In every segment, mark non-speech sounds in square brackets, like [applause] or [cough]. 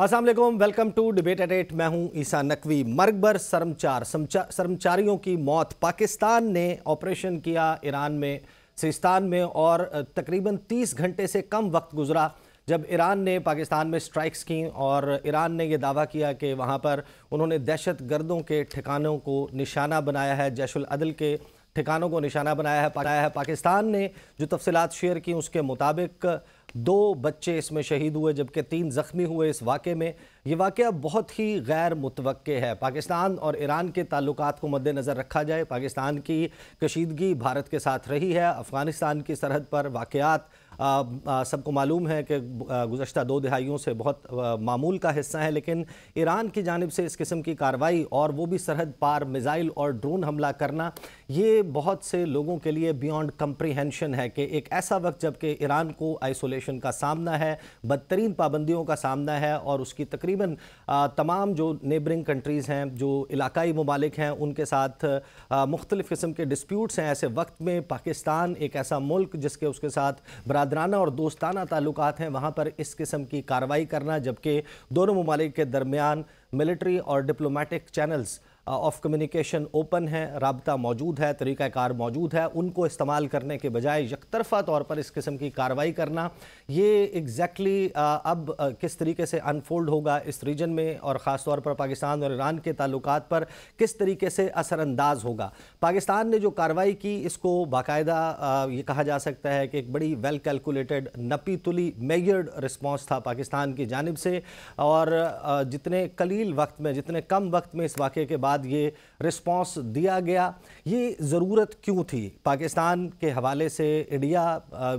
Aslam welcome to debate at eight मैं हूं ईसा नकवी मरकबर शर्मचार शर्मचारियों की मौत पाकिस्तान ने ऑपरेशन किया ईरान में सिस्तान में और तकरीबन 30 घंटे से कम वक्त गुजरा जब ईरान ने पाकिस्तान में स्ट्राइक्स की और ईरान ने यह दावा किया कि वहाँ पर उन्होंने दहशत गर्दों के ठिकानों को निशाना बनाया है जैशुल अदल के ठिकानों को निशाना बनाया है पाया है पाकिस्तान ने जो तफसलत शेयर की उसके मुताबिक दो बच्चे इसमें शहीद हुए जबकि तीन जख्मी हुए इस वाक़े में ये वाक़ बहुत ही गैर मुतव है पाकिस्तान और ईरान के ताल्लुक को मद्दनज़र रखा जाए पाकिस्तान की कशीदगी भारत के साथ रही है अफ़गानिस्तान की सरहद पर वाक़ सबको मालूम है कि गुजशत दो दहाइयों से बहुत मामूल का हिस्सा है लेकिन ईरान की जानब से इस किस्म की कार्रवाई और वो भी सरहद पार मिज़ाइल और ड्रोन हमला करना ये बहुत से लोगों के लिए बियॉन्ड कम्प्रीहेंशन है कि एक ऐसा वक्त जबकि ईरान को आइसोलेशन का सामना है बदतरीन पाबंदियों का सामना है और उसकी तकरीबन तमाम जो नेबरिंग कंट्रीज़ हैं जो इलाकाई ममालिक हैं उनके साथ मुख्तलिफ़ किस्म के डिस्प्यूट्स हैं ऐसे वक्त में पाकिस्तान एक ऐसा मुल्क जिसके उसके साथ बरा बरदराना और दोस्ताना ताल्लुक हैं वहाँ पर इस किस्म की कार्रवाई करना जबकि दोनों ममालिक के दरमियान मिलिट्री और diplomatic channels of communication open है रबता मौजूद है तरीक़ाकार मौजूद है उनको इस्तेमाल करने के बजाय यकतरफा तौर पर इस किस्म की कार्रवाई करना ये एग्जैक्टली exactly, अब किस तरीके से अनफोल्ड होगा इस रीजन में और ख़ास तौर पर पाकिस्तान और ईरान के ताल्लुक पर किस तरीके से असरअंदाज होगा पाकिस्तान ने जो कार्रवाई की इसको बाकायदा ये कहा जा सकता है कि एक बड़ी वेल कैलकुलेटेड नपी तुली मेयर्ड रिस्पॉन्स था पाकिस्तान की जानब से और जितने कलील वक्त में जितने कम वक्त में इस वाक़े के बाद ये रिस्पॉन्स दिया गया ये ज़रूरत क्यों थी पाकिस्तान के हवाले से इंडिया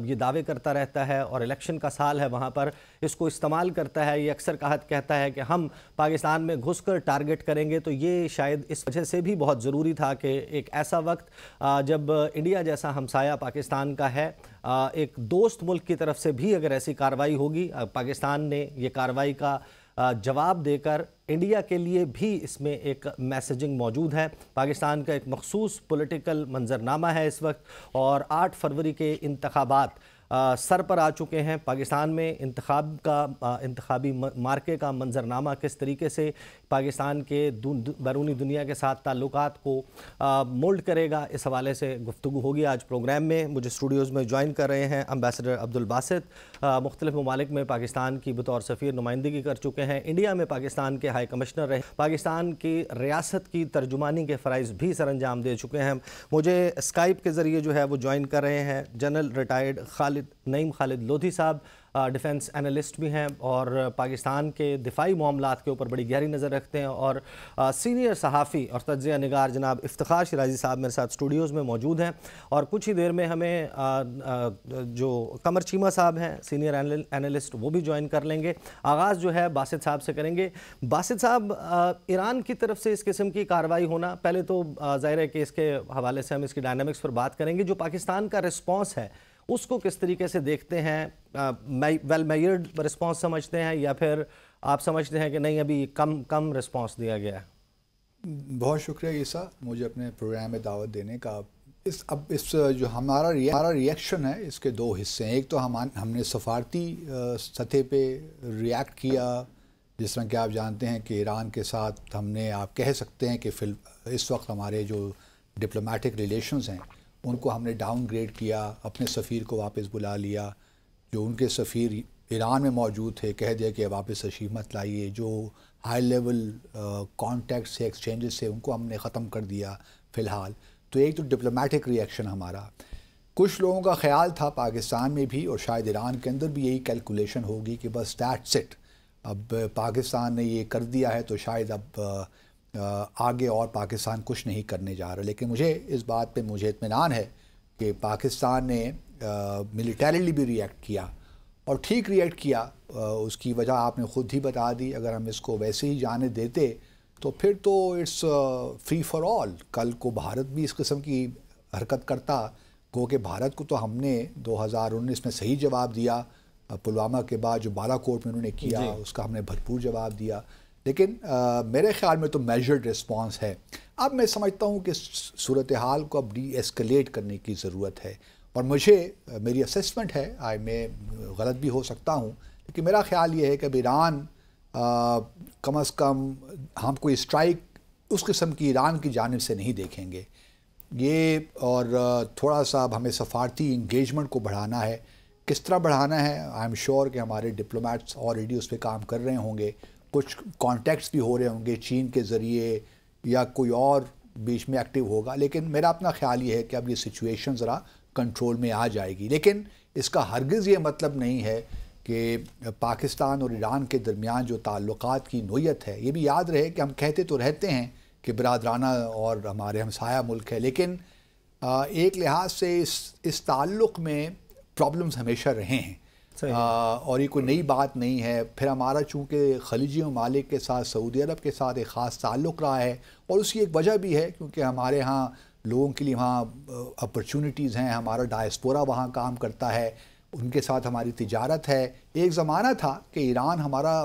ये दावे करता रहता है और इलेक्शन का साल है वहाँ पर इसको इस्तेमाल करता है ये अक्सर कहा कहता है कि हम पाकिस्तान में घुसकर टारगेट करेंगे तो ये शायद इस वजह से भी बहुत ज़रूरी था कि एक ऐसा वक्त जब इंडिया जैसा हमसाया पाकिस्तान का है एक दोस्त मुल्क की तरफ से भी अगर ऐसी कार्रवाई होगी पाकिस्तान ने ये कार्रवाई का जवाब देकर इंडिया के लिए भी इसमें एक मैसेजिंग मौजूद है पाकिस्तान का एक मखसूस पॉलिटिकल मंजरनामा है इस वक्त और 8 फरवरी के इंतबात सर पर आ चुके हैं पाकिस्तान में इंतखब का इंतबी मार्के का मंजरनामा किस तरीके से पाकिस्तान के बैरूनी दुनिया के साथ ताल्लुक को मोल्ड करेगा इस हवाले से गुफ्तु होगी आज प्रोग्राम में मुझे स्टूडियोज़ में ज्वाइन कर रहे हैं अम्बेसडर अब्दुलबासत मुख्तलिफ ममालिक में पाकिस्तान की बतौर सफ़ी नुमाइंदगी कर चुके हैं इंडिया में पाकिस्तान के हाई कमिश्नर रहे पाकिस्तान की रियासत की तर्जुमानी के फ़रज़ भी सर अंजाम दे चुके हैं मुझे स्काइप के ज़रिए जो है वो ज्वाइन कर रहे हैं जनरल रिटायर्ड खालिद खालिद नईम खालिद लोधी साहब डिफेंस एनालिस्ट भी हैं और पाकिस्तान के दिफाई मामला के ऊपर बड़ी गहरी नज़र रखते हैं और सीनियर सहाफ़ी और तजिया नगार जनाब इफ्तार शराजी साहब मेरे साथ स्टूडियोज़ में मौजूद हैं और कुछ ही देर में हमें जो कमर चीमा साहब हैं सीनियर एनालिस्ट वो भी ज्वाइन कर लेंगे आगाज़ जो है बासित साहब से करेंगे बासित साहब ईरान की तरफ से इस किस्म की कार्रवाई होना पहले तो ज़ाहिर है कि इसके हवाले से हम इसकी डायनमिक्स पर बात करेंगे जो पाकिस्तान का रिस्पॉन्स है उसको किस तरीके से देखते हैं वेल मेयर्ड रिस्पॉन्स समझते हैं या फिर आप समझते हैं कि नहीं अभी कम कम रिस्पॉन्स दिया गया है बहुत शुक्रिया ईसा मुझे अपने प्रोग्राम में दावत देने का इस अब इस जो हमारा रिया, हमारा रिएक्शन है इसके दो हिस्से हैं एक तो हम हमने सफारती सतह पे रिएक्ट किया जिस तरह कि आप जानते हैं कि ईरान के साथ हमने आप कह सकते हैं कि फिल इस वक्त हमारे जो डिप्लोमेटिक रिलेशंस हैं उनको हमने डाउनग्रेड किया अपने सफ़ीर को वापस बुला लिया जो उनके सफ़ीर ईरान में मौजूद थे कह दिया कि वापस तशीफ मत लाइए जो हाई लेवल कॉन्टैक्ट से एक्सचेंजेस से उनको हमने ख़त्म कर दिया फ़िलहाल तो एक तो डिप्लोमेटिक रिएक्शन हमारा कुछ लोगों का ख्याल था पाकिस्तान में भी और शायद ईरान के अंदर भी यही कैलकुलेशन होगी कि बस दैट्स इट अब पाकिस्तान ने ये कर दिया है तो शायद अब आगे और पाकिस्तान कुछ नहीं करने जा रहा लेकिन मुझे इस बात पे मुझे इतमान है कि पाकिस्तान ने मिलिटरीली भी रिएक्ट किया और ठीक रिएक्ट किया आ, उसकी वजह आपने ख़ुद ही बता दी अगर हम इसको वैसे ही जाने देते तो फिर तो इट्स फ्री फॉर ऑल कल को भारत भी इस किस्म की हरकत करता गो के भारत को तो हमने 2019 में सही जवाब दिया पुलवामा के बाद जो बालाकोट में उन्होंने किया उसका हमने भरपूर जवाब दिया लेकिन आ, मेरे ख्याल में तो मेजर्ड रिस्पॉन्स है अब मैं समझता हूँ कि सूरत हाल को अब डी एस्केलेट करने की ज़रूरत है और मुझे मेरी असेसमेंट है आई मैं गलत भी हो सकता हूँ लेकिन मेरा ख्याल ये है कि अब ईरान कम अज़ कम हम कोई स्ट्राइक उस किस्म की ईरान की जानब से नहीं देखेंगे ये और थोड़ा सा अब हमें सफारती इंगेजमेंट को बढ़ाना है किस तरह बढ़ाना है आई एम श्योर कि हमारे डिप्लोमेट्स ऑलरेडी उस पर काम कर रहे होंगे कुछ कॉन्टैक्ट्स भी हो रहे होंगे चीन के ज़रिए या कोई और बीच में एक्टिव होगा लेकिन मेरा अपना ख्याल ये है कि अब ये सिचुएशन ज़रा कंट्रोल में आ जाएगी लेकिन इसका हरगज़ ये मतलब नहीं है कि पाकिस्तान और ईरान के दरमियान जो ताल्लुक की नोयत है ये भी याद रहे कि हम कहते तो रहते हैं कि बरदराना और हमारे हमसाया मुल्क है लेकिन एक लिहाज से इस इस ताल्लुक़ में प्रॉब्लम्स हमेशा रहे हैं आ, और ये कोई नई बात नहीं है फिर हमारा चूँकि खलीजी ममालिक के साथ सऊदी अरब के साथ एक ख़ास ताल्लुक़ रहा है और उसकी एक वजह भी है क्योंकि हमारे यहाँ लोगों के लिए वहाँ अपॉर्चुनिटीज़ हैं हमारा डायस्पोरा वहाँ काम करता है उनके साथ हमारी तजारत है एक ज़माना था कि ईरान हमारा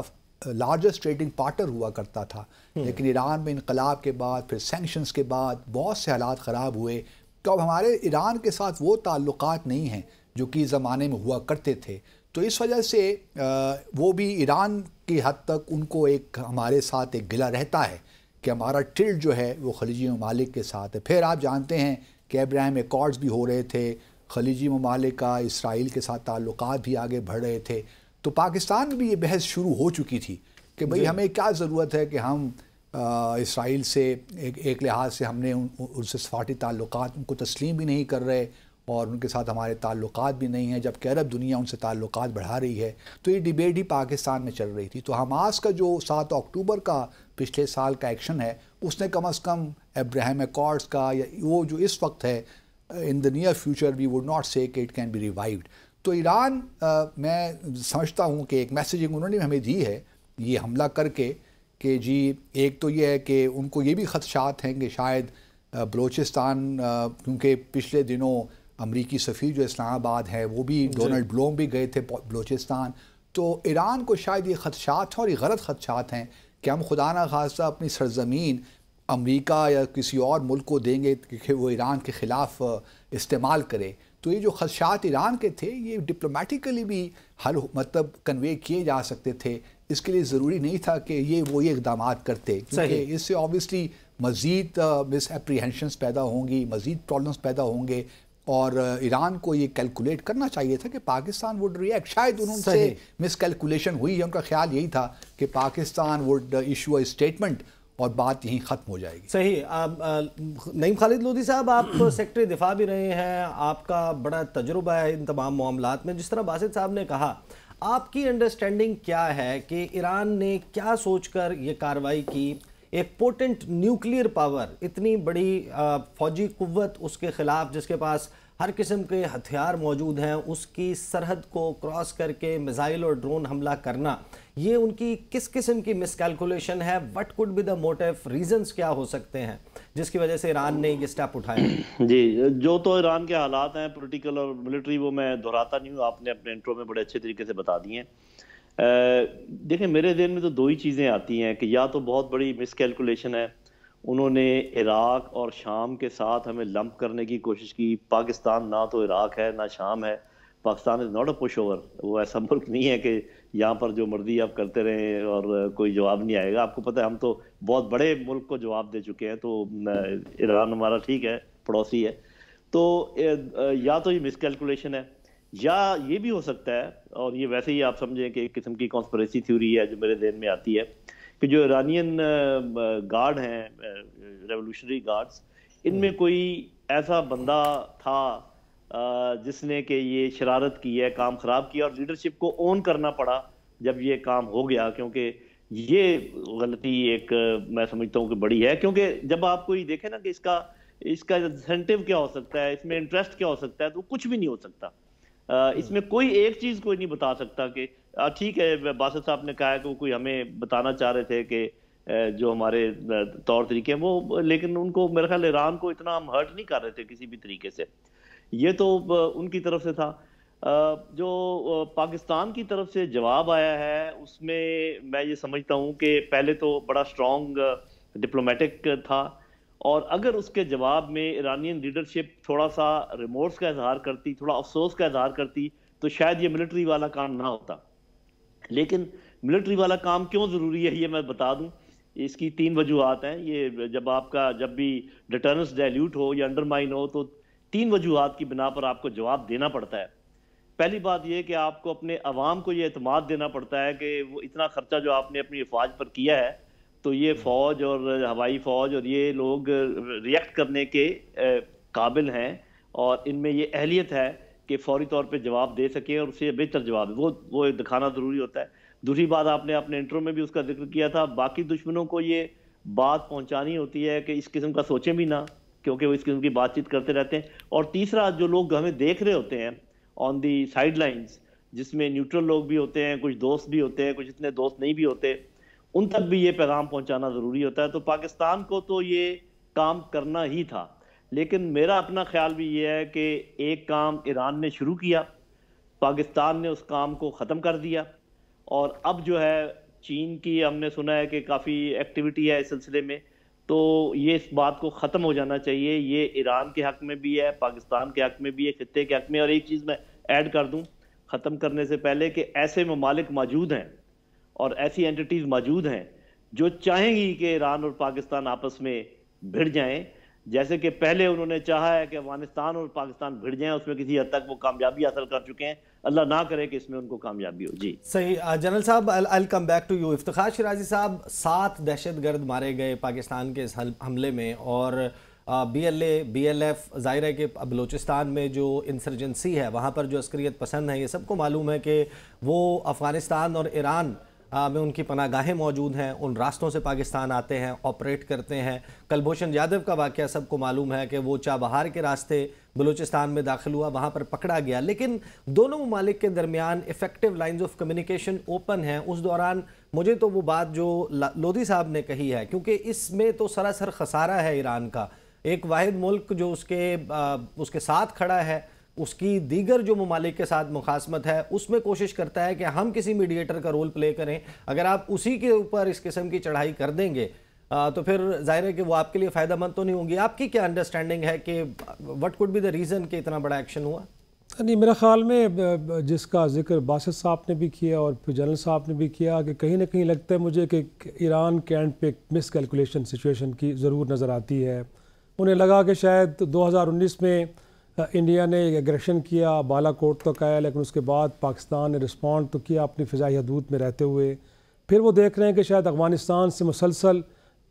लार्जेस्ट ट्रेडिंग पार्टनर हुआ करता था हम्म। लेकिन ईरान में इनकलाब के बाद फिर सेंक्शंस के बाद बहुत से हालात ख़राब हुए तो अब हमारे ईरान के साथ वो ताल्लुक नहीं हैं जो कि ज़माने में हुआ करते थे तो इस वजह से वो भी ईरान की हद तक उनको एक हमारे साथ एक गिला रहता है कि हमारा ट्रिल जो है वो खलीजी ममालिक के साथ है फिर आप जानते हैं कि अब्राहम एकॉर्ड्स भी हो रहे थे खलीजी ममालिक का इसराइल के साथ ताल्लुक भी आगे बढ़ रहे थे तो पाकिस्तान में भी ये बहस शुरू हो चुकी थी कि भाई हमें क्या ज़रूरत है कि हम इसराइल से एक एक लिहाज से हमने उन, उनसे सफाटी ताल्लुक उनको तस्लीम भी नहीं कर रहे और उनके साथ हमारे ताल्लुक भी नहीं हैं जबकि अरब दुनिया उनसे ताल्लुक बढ़ा रही है तो ये डिबेट ही पाकिस्तान में चल रही थी तो हमास का जो सात अक्टूबर का पिछले साल का एक्शन है उसने कम अज़ कम अब्राहम एकॉर्ड्स का या वो जो इस वक्त है in the near future we would not say it can be revived तो ईरान मैं समझता हूँ कि एक मैसेजिंग उन्होंने हमें दी है ये हमला करके कि जी एक तो ये है कि उनको ये भी खदशात हैं कि शायद बलूचिस्तान क्योंकि पिछले दिनों अमरीकी सफ़ी जो इस्लामाबाद हैं वो भी डोनल्ड ब्लोम भी गए थे बलोचिस्तान तो ईरान को शायद ये खदशात हैं और ये गलत खदशात हैं कि हम खुदा न खासा अपनी सरजमीन अमरीका या किसी और मुल्क को देंगे कि वो ईरान के ख़िलाफ़ इस्तेमाल करे तो ये जो खदशात ईरान के थे ये डिप्लोमेटिकली भी हल मतलब कन्वे किए जा सकते थे इसके लिए ज़रूरी नहीं था कि ये वो ये इकदाम करते क्योंकि इससे ऑब्वियसली मज़ीद मिस अप्रीहेंशन पैदा होंगी मज़ीद प्रॉब्लम्स पैदा होंगे और ईरान को ये कैलकुलेट करना चाहिए था कि पाकिस्तान वुड रिएक्ट शायद उन्होंने मिस कैलकुलेशन हुई है उनका ख्याल यही था कि Pakistan would issue a statement और बात यहीं ख़त्म हो जाएगी सही आप नईम खालिद लोधी साहब आप तो सेक्रटरी दिफा भी रहे हैं आपका बड़ा तजुर्बा है इन तमाम मामला में जिस तरह बासित साहब ने कहा आपकी अंडरस्टैंडिंग क्या है कि ईरान ने क्या सोचकर ये कार्रवाई की एक पोटेंट न्यूक्लियर पावर इतनी बड़ी फौजी कुत उसके ख़िलाफ़ जिसके पास हर किस्म के हथियार मौजूद हैं उसकी सरहद को क्रॉस करके मिज़ाइल और ड्रोन हमला करना ये उनकी किस किस्म की मिसकैलकुलेशन है what could be the motive reasons क्या हो सकते हैं जिसकी वजह से ईरान ने ये स्टेप उठाया [clears throat] जी जो तो ईरान के हालात हैं पोलिटिकल और मिलिट्री वो मैं दोहराता नहीं हूँ आपने अपने इंट्रो में बड़े अच्छे तरीके से बता दिए हैं देखिए मेरे दिन में तो दो ही चीज़ें आती हैं कि या तो बहुत बड़ी मिसकैलकुलेशन है उन्होंने इराक और शाम के साथ हमें लंप करने की कोशिश की पाकिस्तान ना तो इराक है ना शाम है Pakistan is not a pushover वो ऐसा मुल्क नहीं है कि यहाँ पर जो मर्जी आप करते रहें और कोई जवाब नहीं आएगा आपको पता है हम तो बहुत बड़े मुल्क को जवाब दे चुके हैं तो ईरान हमारा ठीक है पड़ोसी है तो या तो ये मिसकेलकुलेशन है या ये भी हो सकता है और ये वैसे ही आप समझें कि एक किस्म की कॉन्स्परेसी थ्योरी है जो मेरे जहन में आती है कि जो ईरानियन गार्ड हैं रेवोल्यूशनरी गार्ड्स इनमें हम्म। कोई ऐसा बंदा था जिसने कि ये शरारत की है काम ख़राब किया और लीडरशिप को ओन करना पड़ा जब ये काम हो गया क्योंकि ये गलती एक मैं समझता हूँ कि बड़ी है क्योंकि जब आप कोई देखें ना कि इसका इसका इंसेंटिव क्या हो सकता है इसमें इंटरेस्ट क्या हो सकता है तो कुछ भी नहीं हो सकता इसमें कोई एक चीज कोई नहीं बता सकता कि ठीक है बासद साहब ने कहा है कि वो कोई हमें बताना चाह रहे थे कि जो हमारे तौर तरीके हैं वो लेकिन उनको मेरे ख्याल ईरान को इतना हम हर्ट नहीं कर रहे थे किसी भी तरीके से ये तो उनकी तरफ से था जो पाकिस्तान की तरफ से जवाब आया है उसमें मैं ये समझता हूँ कि पहले तो बड़ा स्ट्रॉन्ग डिप्लोमेटिक था और अगर उसके जवाब में ईरानियन लीडरशिप थोड़ा सा रिमोर्स का इजहार करती थोड़ा अफसोस का इजहार करती तो शायद ये मिलिट्री वाला काम ना होता लेकिन मिलिट्री वाला काम क्यों ज़रूरी है ये मैं बता दूँ इसकी तीन वजूहत हैं ये जब आपका जब भी डिटर्नस डायल्यूट हो या अंडरमाइन हो तो तीन वजूहत की बिना पर आपको जवाब देना पड़ता है पहली बात यह कि आपको अपने अवाम को ये अतमाद देना पड़ता है कि वो इतना खर्चा जो आपने अपनी अफवाज पर किया है तो ये हम्म। फौज और हवाई फौज और ये लोग रिएक्ट करने के काबिल हैं और इनमें ये अहलियत है कि फौरी तौर पे जवाब दे सकें और उससे बेहतर जवाब वो वो दिखाना ज़रूरी होता है दूसरी बात आपने अपने इंटरव्यू में भी उसका जिक्र किया था बाकी दुश्मनों को ये बात पहुंचानी होती है कि इस किस्म का सोचें भी ना क्योंकि वो इस किस्म की बातचीत करते रहते हैं और तीसरा जो लोग हमें देख रहे होते हैं ऑन दी साइड लाइन्स जिसमें न्यूट्रल लोग भी होते हैं कुछ दोस्त भी होते हैं कुछ इतने दोस्त नहीं भी होते उन तक भी ये पैगाम पहुंचाना ज़रूरी होता है तो पाकिस्तान को तो ये काम करना ही था लेकिन मेरा अपना ख्याल भी ये है कि एक काम ईरान ने शुरू किया पाकिस्तान ने उस काम को ख़त्म कर दिया और अब जो है चीन की हमने सुना है कि काफ़ी एक्टिविटी है इस सिलसिले में तो ये इस बात को ख़त्म हो जाना चाहिए ये ईरान के हक में भी है पाकिस्तान के हक में भी है खत्े के हक में और एक चीज़ मैं ऐड कर दूँ ख़त्म करने से पहले कि ऐसे ममालिक मौजूद हैं और ऐसी एंटिटीज मौजूद हैं जो चाहेंगी कि ईरान और पाकिस्तान आपस में भिड़ जाएं जैसे कि पहले उन्होंने चाहा है कि अफगानिस्तान और पाकिस्तान भिड़ जाएं उसमें किसी हद तक वो कामयाबी हासिल कर चुके हैं अल्लाह ना करे कि इसमें उनको कामयाबी हो जी सही जनरल साहब I come back to you इफ्तार शराजी साहब सात गर्द मारे गए पाकिस्तान के इस हमले में और B L A B L F ज़ाहिर है कि बलूचिस्तान में जो इंसर्जेंसी है वहाँ पर जो अस्करियत पसंद है ये सबको मालूम है कि वो अफ़गानिस्तान और ईरान हाँ, में उनकी पनागाहें मौजूद हैं उन रास्तों से पाकिस्तान आते हैं ऑपरेट करते हैं कलभूषण यादव का वाक्य सबको मालूम है कि वो चाबहार के रास्ते बलूचिस्तान में दाखिल हुआ वहाँ पर पकड़ा गया लेकिन दोनों ममालिक के दरमियान effective lines of communication open हैं उस दौरान मुझे तो वो बात जो लोधी साहब ने कही है क्योंकि इसमें तो सरासर खसारा है ईरान का एक वाद मुल्क जो उसके आ, उसके साथ खड़ा है उसकी दीगर जो ममालिक के साथ मुखासमत है उसमें कोशिश करता है कि हम किसी मीडिएटर का रोल प्ले करें अगर आप उसी के ऊपर इस किस्म की चढ़ाई कर देंगे आ, तो फिर जाहिर है कि वो आपके लिए फ़ायदा मंद तो नहीं होंगी आपकी क्या अंडरस्टैंडिंग है कि what could be the reason कि इतना बड़ा एक्शन हुआ नहीं मेरा ख़्याल में जिसका जिक्र बासित साहब ने भी किया और फिर जनरल साहब ने भी किया कि कहीं ना कहीं लगता है मुझे कि ईरान के एंड पे मिस कैलकुलेशन सिचुएशन की ज़रूर नज़र आती है उन्हें लगा कि शायद 2019 में हाँ, इंडिया ने एग्रेशन किया बालाकोट तक तो आया लेकिन उसके बाद पाकिस्तान ने रिस्पॉन्ड तो किया अपनी फ़जाई हदूद में रहते हुए फिर वो देख रहे हैं कि शायद अफ़गानिस्तान से मुसलसल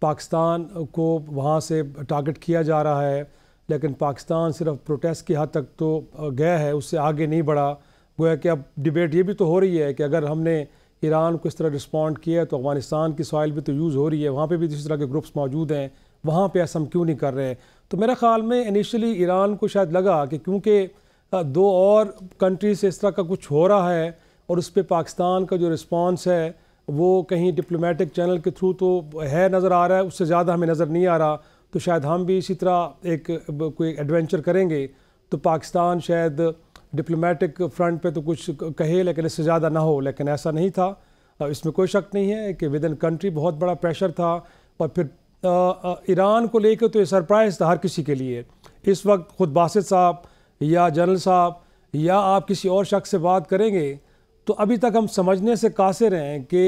पाकिस्तान को वहाँ से टारगेट किया जा रहा है लेकिन पाकिस्तान सिर्फ प्रोटेस्ट की हद तक तो गया है उससे आगे नहीं बढ़ा गोया कि अब डिबेट ये भी तो हो रही है कि अगर हमने ईरान को इस तरह रिस्पॉन्ड किया है तो अफ़गानिस्तान की सॉइल भी तो यूज़ हो रही है वहाँ पर भी इसी तरह के ग्रुप्स मौजूद हैं वहाँ पर ऐसा हम क्यों नहीं कर रहे हैं तो मेरा ख्याल में इनिशली ईरान को शायद लगा कि क्योंकि दो और कंट्री से इस तरह का कुछ हो रहा है और उस पर पाकिस्तान का जो रिस्पॉन्स है वो कहीं डिप्लोमेटिक चैनल के थ्रू तो है नज़र आ रहा है उससे ज़्यादा हमें नज़र नहीं आ रहा तो शायद हम भी इसी तरह एक कोई एडवेंचर करेंगे तो पाकिस्तान शायद डिप्लोमेटिक फ्रंट पे तो कुछ कहे लेकिन इससे ज़्यादा ना हो लेकिन ऐसा नहीं था इसमें कोई शक नहीं है कि विद इन कंट्री बहुत बड़ा प्रेशर था और फिर ईरान को लेकर तो ये सरप्राइज़ था हर किसी के लिए इस वक्त ख़ुद बासित साहब या जनरल साहब या आप किसी और शख्स से बात करेंगे तो अभी तक हम समझने से कासिर हैं कि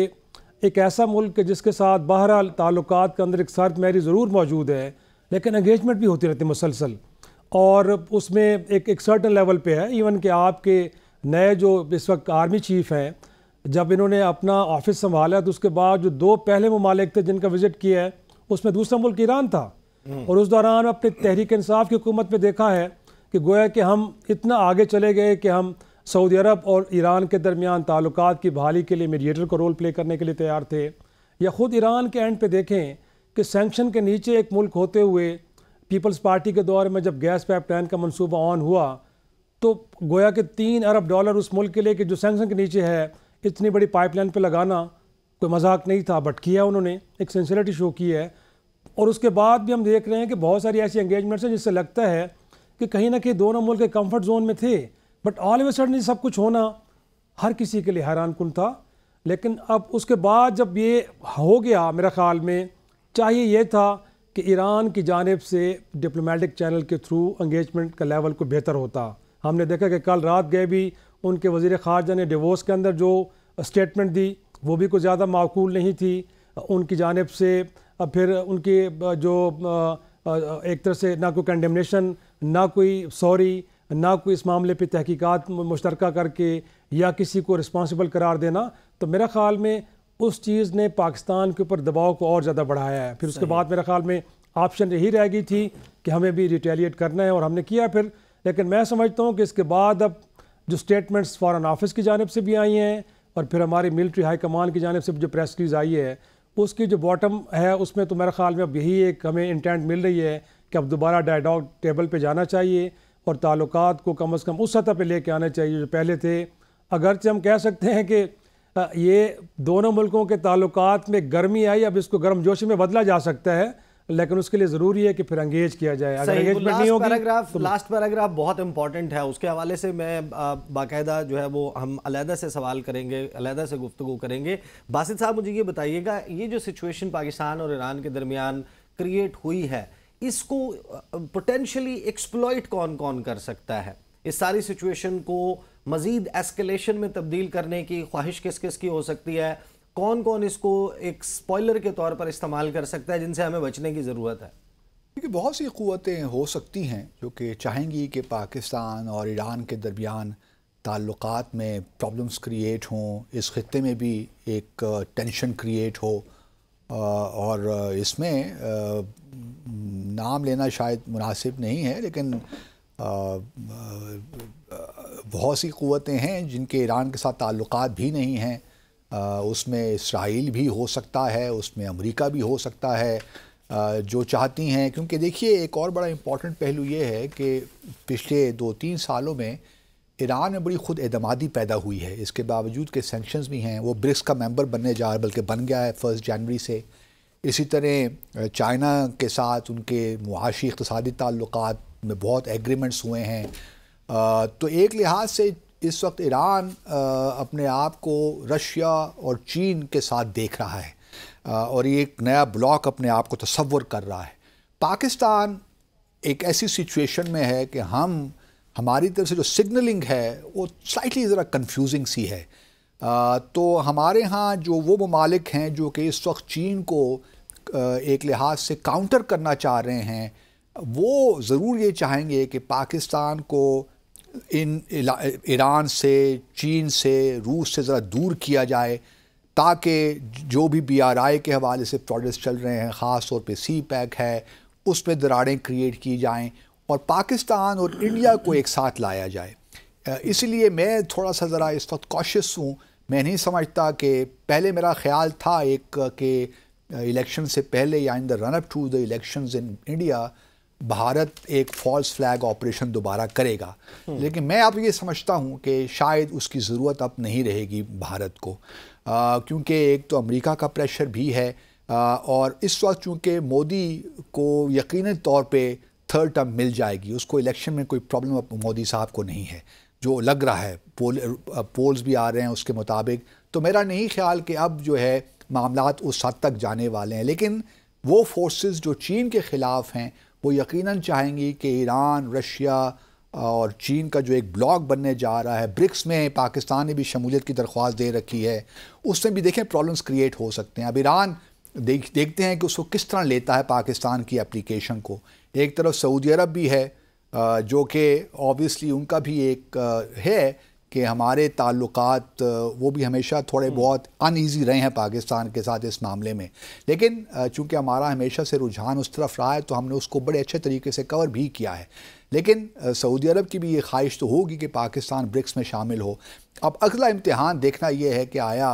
एक ऐसा मुल्क जिसके साथ बहरहाल ताल्लुक के अंदर एक सर्द मैरी ज़रूर मौजूद है लेकिन एंगेजमेंट भी होती रहती है मुसलसल और उसमें एक एक सर्टन लेवल पे है इवन कि आपके नए जो इस वक्त आर्मी चीफ़ हैं जब इन्होंने अपना ऑफिस संभाला तो उसके बाद जो दो पहले ममालिक थे जिनका विज़िट किया है उसमें दूसरा मुल्क ईरान था और उस दौरान अपने तहरीक इंसाफ की हुकूमत में देखा है कि गोया कि हम इतना आगे चले गए कि हम सऊदी अरब और ईरान के दरमियान ताल्लुक की बहाली के लिए मीडिएटर का रोल प्ले करने के लिए तैयार थे या ख़ुद ईरान के एंड पे देखें कि सेंक्शन के नीचे एक मुल्क होते हुए पीपल्स पार्टी के दौर में जब गैस लाइन का मनसूबा ऑन हुआ तो गोया के तीन अरब डॉलर उस मुल्क के लिए कि जो सेंक्शन के नीचे है इतनी बड़ी पाइपलाइन पर लगाना कोई मजाक नहीं था बट किया उन्होंने एक सेंसिलिटी शो की है और उसके बाद भी हम देख रहे हैं कि बहुत सारी ऐसी एंगेजमेंट्स हैं जिससे लगता है कि कहीं ना कहीं दोनों मुल्क के कम्फर्ट जोन में थे बट ऑल ऑफ सडन सब कुछ होना हर किसी के लिए हैरान कन था लेकिन अब उसके बाद जब ये हो गया मेरा ख़्याल में चाहिए यह था कि ईरान की जानब से डिप्लोमेटिक चैनल के थ्रू इंगेजमेंट का लेवल को बेहतर होता हमने देखा कि कल रात गए भी उनके वजीर ख़ारजा ने डिवोर्स के अंदर जो स्टेटमेंट दी वो भी कुछ ज़्यादा माकूल नहीं थी उनकी जानब से फिर उनके जो एक तरह से ना कोई कंडेमनेशन ना कोई सॉरी ना कोई इस मामले पे तहकीकात मुश्तरक करके या किसी को रिस्पॉन्सिबल करार देना तो मेरा ख्याल में उस चीज़ ने पाकिस्तान के ऊपर दबाव को और ज़्यादा बढ़ाया है फिर उसके बाद मेरे ख्याल में ऑप्शन यही रह गई थी कि हमें भी रिटेलिएट करना है और हमने किया फिर लेकिन मैं समझता हूँ कि इसके बाद अब जो स्टेटमेंट्स फ़ॉरन ऑफिस की जानब से भी आई हैं और फिर हमारी मिलिट्री हाई कमान की जानब से जो प्रेस रिलीज आई है उसकी जो बॉटम है उसमें तो मेरे ख्याल में अब यही एक हमें इंटेंट मिल रही है कि अब दोबारा डायलॉग टेबल पर जाना चाहिए और ताल्लुक को कम अज़ कम उस सतह पर लेके आना चाहिए जो पहले थे अगरचे हम कह सकते हैं कि ये दोनों मुल्कों के ताल्लुक में गर्मी आई अब इसको गर्म जोशी में बदला जा सकता है लेकिन उसके लिए जरूरी है कि फिर अंगेज किया जाए अगर एंगेजमेंट नहीं होगी पैराग्राफ तो लास्ट पैराग्राफ बहुत इंपॉर्टेंट है उसके हवाले से मैं बाकायदा जो है वो हम अलहदा से सवाल करेंगे अलहदा से गुफ्तु करेंगे बासित साहब मुझे ये बताइएगा ये जो सिचुएशन पाकिस्तान और ईरान के दरमियान क्रिएट हुई है इसको पोटेंशली एक्सप्लॉयट कौन कौन कर सकता है इस सारी सिचुएशन को मज़ीद एस्केलेशन में तब्दील करने की ख्वाहिश किस किस की हो सकती है कौन कौन इसको एक स्पॉइलर के तौर पर इस्तेमाल कर सकता है जिनसे हमें बचने की ज़रूरत है क्योंकि बहुत सी क़वतें हो सकती हैं जो कि चाहेंगी कि पाकिस्तान और ईरान के दरमियान ताल्लुक़ में प्रॉब्लम्स क्रिएट हों इस ख़त्े में भी एक टेंशन क्रिएट हो और इसमें नाम लेना शायद मुनासिब नहीं है लेकिन बहुत सी क़वतें हैं जिनके ईरान के साथ ताल्लुक़ भी नहीं हैं उसमें इसराइल भी हो सकता है उसमें अमेरिका भी हो सकता है जो चाहती हैं क्योंकि देखिए एक और बड़ा इम्पॉर्टेंट पहलू ये है कि पिछले दो तीन सालों में ईरान में बड़ी खुद एतमादी पैदा हुई है इसके बावजूद के सेंक्शंस भी हैं वो ब्रिक्स का मेंबर बनने जा रहा है बल्कि बन गया है फर्स्ट जनवरी से इसी तरह चाइना के साथ उनके मुआशी इकतदी तल्लु में बहुत एग्रीमेंट्स हुए हैं तो एक लिहाज से इस वक्त ईरान अपने आप को रशिया और चीन के साथ देख रहा है और ये एक नया ब्लॉक अपने आप को तस्वर कर रहा है पाकिस्तान एक ऐसी सिचुएशन में है कि हम हमारी तरफ से जो सिग्नलिंग है वो स्लाइटली ज़रा कंफ्यूजिंग सी है आ, तो हमारे यहाँ जो वो ममालिक हैं जो कि इस वक्त चीन को एक लिहाज से काउंटर करना चाह रहे हैं वो ज़रूर ये चाहेंगे कि पाकिस्तान को इन ईरान से चीन से रूस से ज़रा दूर किया जाए ताकि जो भी बी आर आई के हवाले से प्रोजेक्ट्स चल रहे हैं ख़ास तौर पर सी पैक है उस पर दरारें क्रिएट की जाएं और पाकिस्तान और इंडिया को एक साथ लाया जाए इसलिए मैं थोड़ा सा ज़रा इस वक्त कोशिश हूँ मैं नहीं समझता कि पहले मेरा ख्याल था एक के इलेक्शन से पहले या in the runup to the elections in India Bharat एक फॉल्स फ्लैग ऑपरेशन दोबारा करेगा लेकिन मैं आप ये समझता हूँ कि शायद उसकी ज़रूरत अब नहीं रहेगी भारत को क्योंकि एक तो अमेरिका का प्रेशर भी है आ, और इस वक्त चूँकि मोदी को यकीन तौर पे थर्ड टर्म मिल जाएगी उसको इलेक्शन में कोई प्रॉब्लम अब मोदी साहब को नहीं है जो लग रहा है पोल पोल्स भी आ रहे हैं उसके मुताबिक तो मेरा नहीं ख्याल कि अब जो है मामला उस हद तक जाने वाले हैं लेकिन वो फोर्सेस जो चीन के ख़िलाफ़ हैं वो यकीनन चाहेंगी कि ईरान रशिया और चीन का जो एक ब्लॉक बनने जा रहा है ब्रिक्स में पाकिस्तान ने भी शमूलियत की दरख्वास्त दे रखी है उसमें भी देखें प्रॉब्लम्स क्रिएट हो सकते हैं अब ईरान देख देखते हैं कि उसको किस तरह लेता है पाकिस्तान की एप्लीकेशन को एक तरफ सऊदी अरब भी है जो कि ऑब्वियसली उनका भी एक है कि हमारे ताल्लुकात वो भी हमेशा थोड़े हम्म। बहुत अनईजी रहे हैं पाकिस्तान के साथ इस मामले में लेकिन चूंकि हमारा हमेशा से रुझान उस तरफ रहा है तो हमने उसको बड़े अच्छे तरीके से कवर भी किया है लेकिन सऊदी अरब की भी ये ख्वाहिश तो होगी कि पाकिस्तान ब्रिक्स में शामिल हो अब अगला इम्तहान देखना ये है कि आया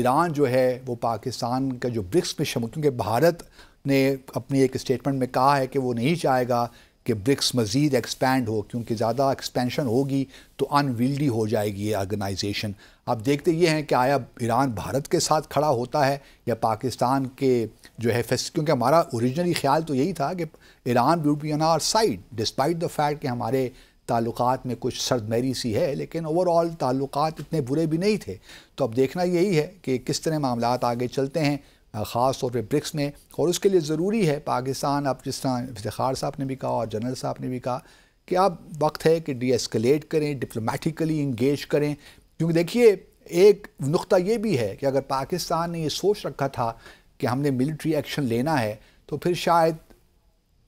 ईरान जो है वो पाकिस्तान का जो ब्रिक्स में शामिल क्योंकि भारत ने अपनी एक स्टेटमेंट में कहा है कि वो नहीं चाहेगा कि ब्रिक्स मज़ीद एक्सपैंड हो क्योंकि ज़्यादा एक्सपेंशन होगी तो अनविल्डी हो जाएगी ये ऑर्गेनाइजेशन अब देखते ये हैं कि आया ईरान भारत के साथ खड़ा होता है या पाकिस्तान के जो है फेस क्योंकि हमारा ओरिजिनली ख्याल तो यही था कि Iran would be on our side despite the fact कि हमारे ताल्लुक में कुछ सरदमेरी सी है लेकिन ओवरऑल ताल्लुक इतने बुरे भी नहीं थे तो अब देखना यही है कि किस तरह मामला आगे चलते हैं ख़ास तौर पर ब्रिक्स में और उसके लिए ज़रूरी है पाकिस्तान आप जिस तरह इफ्तार साहब ने भी कहा और जनरल साहब ने भी कहा कि आप वक्त है कि डी एस्कलेट करें डिप्लोमेटिकली इंगेज करें क्योंकि देखिए एक नुक़ा ये भी है कि अगर पाकिस्तान ने ये सोच रखा था कि हमने मिलिट्री एक्शन लेना है तो फिर शायद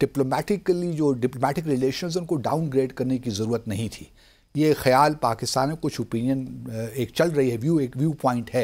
डिप्लोमेटिकली जो डिप्लोमेटिक रिलेशन उनको डाउनग्रेड करने की ज़रूरत नहीं थी ये ख्याल पाकिस्तान में कुछ ओपिनियन एक चल रही है व्यू एक व्यू पॉइंट है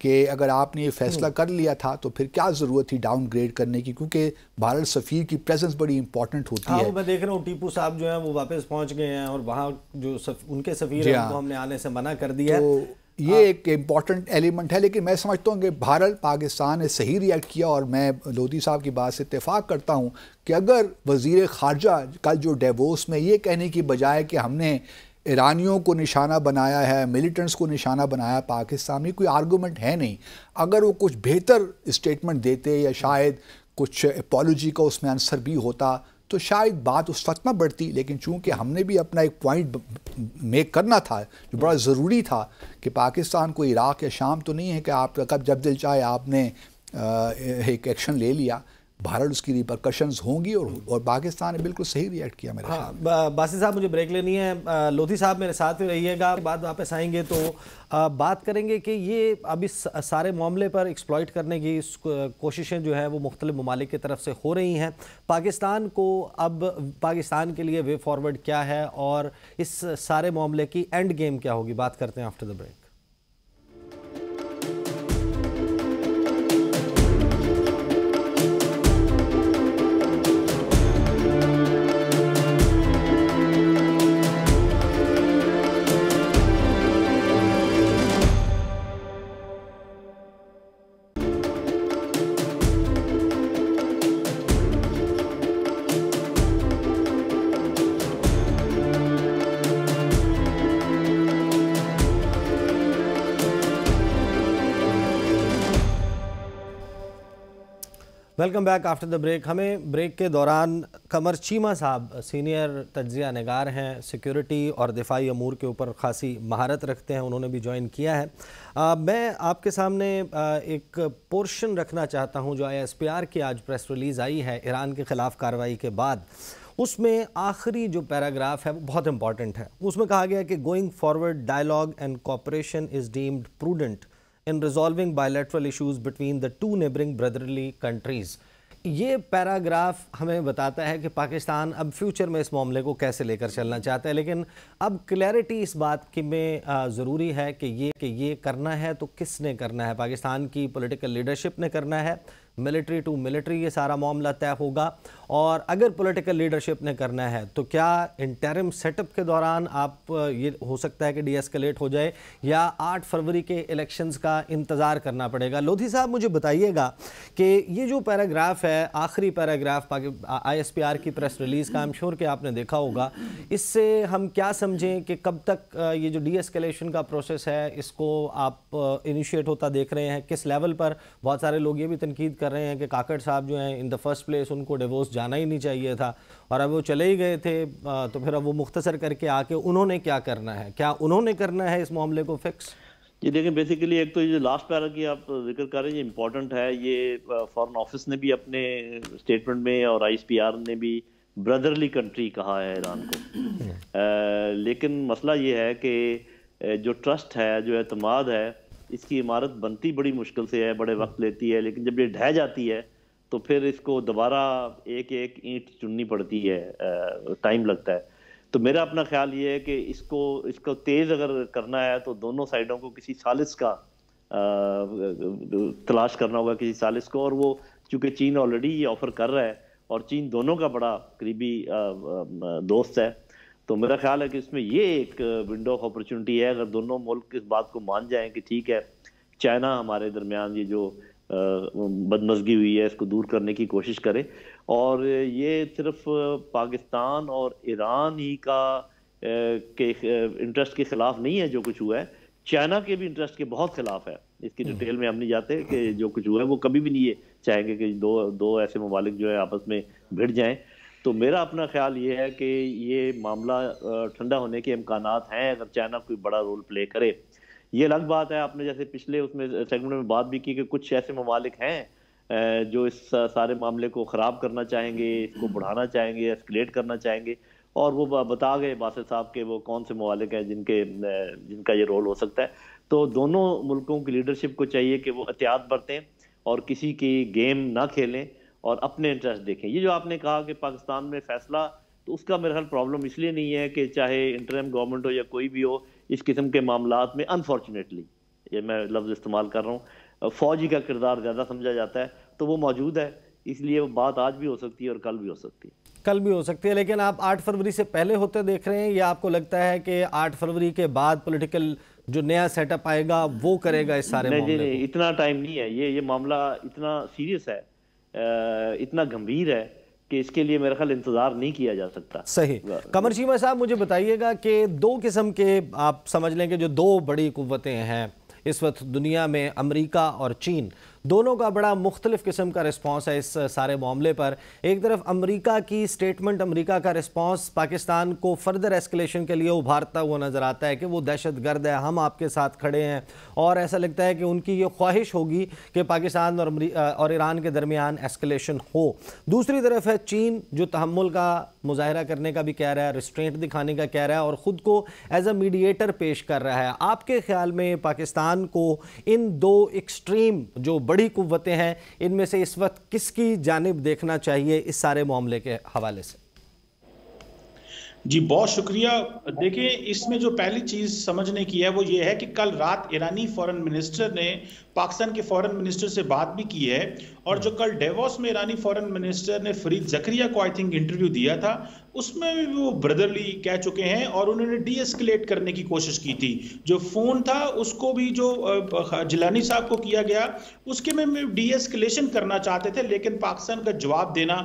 कि अगर आपने ये फैसला हम्म। कर लिया था तो फिर क्या ज़रूरत थी डाउनग्रेड करने की क्योंकि भारत सफ़ीर की प्रेजेंस बड़ी इंपॉर्टेंट होती हाँ, है मैं देख रहा हूँ टीपू साहब जो है वो वापस पहुंच गए हैं और वहाँ जो सफ, उनके सफ़ीर हैं हाँ। उनको हमने आने से मना कर दिया तो, ये हाँ। एक इम्पॉर्टेंट एलिमेंट है लेकिन मैं समझता हूँ कि भारत पाकिस्तान ने सही रिएक्ट किया और मैं लोधी साहब की बात से इतफाक़ करता हूँ कि अगर वज़ी ख़ारजा कल जो डेवोस में ये कहने की बजाय कि हमने ईरानियों को निशाना बनाया है मिलिटेंट्स को निशाना बनाया पाकिस्तान में कोई आर्गूमेंट है नहीं अगर वो कुछ बेहतर स्टेटमेंट देते या शायद कुछ पॉलोजी का उसमें आंसर भी होता तो शायद बात उस वक्त ना बढ़ती लेकिन चूंकि हमने भी अपना एक पॉइंट मेक करना था जो बड़ा ज़रूरी था कि पाकिस्तान को इराक़ या शाम तो नहीं है कि आप कब जब दिल चाहे आपने एक एक्शन ले लिया भारत उसकी रिपरकशन होंगी और हम्म। और पाकिस्तान ने बिल्कुल सही रिएक्ट किया मेरे हाँ बासी साहब मुझे ब्रेक लेनी है लोधी साहब मेरे साथ ही रहिएगा बाद वापस आएंगे तो आ, बात करेंगे कि ये अब इस सारे मामले पर एक्सप्लॉयट करने की कोशिशें जो हैं वो मुख्तलिफ ममालिक की तरफ से हो रही हैं पाकिस्तान को अब पाकिस्तान के लिए वे फॉरवर्ड क्या है और इस सारे मामले की एंड गेम क्या होगी बात करते हैं after the break welcome back after the break हमें ब्रेक के दौरान कमर चीमा साहब सीनियर तजिया नगार हैं सिक्योरिटी और दिफाई अमूर के ऊपर खासी महारत रखते हैं उन्होंने भी ज्वाइन किया है आ, मैं आपके सामने आ, एक पोर्शन रखना चाहता हूं जो आईएसपीआर की आज प्रेस रिलीज़ आई है ईरान के ख़िलाफ़ कार्रवाई के बाद उसमें आखिरी जो पैराग्राफ है वो बहुत इंपॉर्टेंट है उसमें कहा गया कि going forward dialogue and cooperation is deemed prudent in resolving bilateral issues between the two neighboring brotherly countries ये पैराग्राफ हमें बताता है कि पाकिस्तान अब फ्यूचर में इस मामले को कैसे लेकर चलना चाहता है लेकिन अब क्लैरिटी इस बात की में ज़रूरी है कि ये कि ये करना है तो किसने करना है पाकिस्तान की पॉलिटिकल लीडरशिप ने करना है मिलिट्री टू मिलिट्री ये सारा मामला तय होगा और अगर पॉलिटिकल लीडरशिप ने करना है तो क्या इंटरिम सेटअप के दौरान आप ये हो सकता है कि डीएसकलेट हो जाए या 8 फरवरी के इलेक्शंस का इंतज़ार करना पड़ेगा लोधी साहब मुझे बताइएगा कि ये जो पैराग्राफ है आखिरी पैराग्राफ आई एस की प्रेस रिलीज़ का आई एम श्योर कि आपने देखा होगा इससे हम क्या समझें कि कब तक ये जो डी का प्रोसेस है इसको आप इनिशिएट होता देख रहे हैं किस लेवल पर बहुत सारे लोग ये भी तनकीद कर कर रहे हैं कि काकड़ साहब जो हैं इन द फर्स्ट प्लेस उनको डिवोर्स जाना ही नहीं चाहिए था और अब वो चले ही गए थे तो फिर अब वो मुख्तसर करके आके उन्होंने क्या करना है क्या उन्होंने करना है इस मामले को फिक्स ये देखें बेसिकली एक तो ये लास्ट पैरा की आप जिक्र कर रहे हैं ये इम्पॉर्टेंट है ये फॉरन ऑफिस ने भी अपने स्टेटमेंट में और आईएसपीआर ने भी ब्रदरली कंट्री कहा है ईरान को आ, हम्म। लेकिन मसला ये है कि जो ट्रस्ट है जो अतमाद है इसकी इमारत बनती बड़ी मुश्किल से है बड़े वक्त लेती है लेकिन जब ये ढह जाती है तो फिर इसको दोबारा एक एक ईंट चुननी पड़ती है टाइम लगता है तो मेरा अपना ख्याल ये है कि इसको इसको तेज़ अगर करना है तो दोनों साइडों को किसी सालिस का तलाश करना होगा किसी सालिस को और वो चूँकि चीन ऑलरेडी ये ऑफ़र कर रहा है और चीन दोनों का बड़ा करीबी दोस्त है तो मेरा ख्याल है कि इसमें ये एक विंडो ऑफ अपॉर्चुनिटी है अगर दोनों मुल्क इस बात को मान जाएं कि ठीक है चाइना हमारे दरमियान ये जो बदमजगी हुई है इसको दूर करने की कोशिश करे और ये सिर्फ पाकिस्तान और ईरान ही का के इंटरेस्ट के खिलाफ नहीं है जो कुछ हुआ है चाइना के भी इंटरेस्ट के बहुत खिलाफ है इसकी डिटेल हम्म। में हम नहीं जाते कि जो कुछ हुआ है वो कभी भी नहीं ये चाहेंगे कि दो दो ऐसे ममालिक जो है आपस में भिड़ जाएं तो मेरा अपना ख्याल ये है कि ये मामला ठंडा होने के इम्कान हैं अगर चाइना कोई बड़ा रोल प्ले करे ये अलग बात है आपने जैसे पिछले उसमें सेगमेंट में बात भी की कि कुछ ऐसे ममालिक हैं जो इस सारे मामले को ख़राब करना चाहेंगे इसको बढ़ाना चाहेंगे एस्केलेट करना चाहेंगे और वो बता गए बासर साहब के वो कौन से ममालिक हैं जिनके जिनका ये रोल हो सकता है तो दोनों मुल्कों की लीडरशिप को चाहिए कि वो एहतियात बरतें और किसी की गेम ना खेलें और अपने इंटरेस्ट देखें ये जो आपने कहा कि पाकिस्तान में फैसला तो उसका मेरा ख्याल प्रॉब्लम इसलिए नहीं है कि चाहे इंटरम गवर्नमेंट हो या कोई भी हो इस किस्म के मामला में अनफॉर्चुनेटली ये मैं लफ्ज़ इस्तेमाल कर रहा हूँ फौजी का किरदार ज़्यादा समझा जाता है तो वो मौजूद है इसलिए वो बात आज भी हो सकती है और कल भी हो सकती है कल भी हो सकती है लेकिन आप 8 फरवरी से पहले होते देख रहे हैं या आपको लगता है कि 8 फरवरी के बाद पॉलिटिकल जो नया सेटअप आएगा वो करेगा इस सारे नहीं, मामले नहीं, नहीं, इतना टाइम नहीं है ये ये मामला इतना सीरियस है इतना गंभीर है कि इसके लिए मेरा ख्याल इंतजार नहीं किया जा सकता सही कमर शीमा साहब मुझे बताइएगा कि दो किस्म के आप समझ लें कि जो दो बड़ी कुतें हैं इस वक्त दुनिया में अमेरिका और चीन दोनों का बड़ा मुख्तलिफ किस्म का रिस्पॉन्स है इस सारे मामले पर एक तरफ अमरीका की स्टेटमेंट अमरीका का रिस्पॉन्स पाकिस्तान को फर्दर एस्केलेशन के लिए उभारता हुआ नज़र आता है कि वो दहशत गर्द है हम आपके साथ खड़े हैं और ऐसा लगता है कि उनकी ये ख्वाहिश होगी कि पाकिस्तान और और ईरान के दरमियान एस्केलेशन हो दूसरी तरफ है चीन जो तहमुल का मुजाहरा करने का भी कह रहा है रिस्ट्रेंट दिखाने का कह रहा है और ख़ुद को एज अ मीडिएटर पेश कर रहा है आपके ख्याल में पाकिस्तान को इन दो एक्सट्रीम जो बड़ी कुतें हैं इनमें से इस वक्त किसकी जानब देखना चाहिए इस सारे मामले के हवाले से जी बहुत शुक्रिया देखिए इसमें जो पहली चीज समझने की है वो ये है कि कल रात ईरानी फॉरेन मिनिस्टर ने पाकिस्तान के फॉरेन मिनिस्टर से बात भी की है और जो कल डेवोस में ईरानी फॉरेन मिनिस्टर ने फरीद जकरिया को आई थिंक इंटरव्यू दिया था उसमें भी वो ब्रदरली कह चुके हैं और उन्होंने डीएस्केलेट करने की कोशिश की थी जो फोन था उसको भी जो जिलानी साहब को किया गया उसके में डीएस्केलेशन करना चाहते थे लेकिन पाकिस्तान का जवाब देना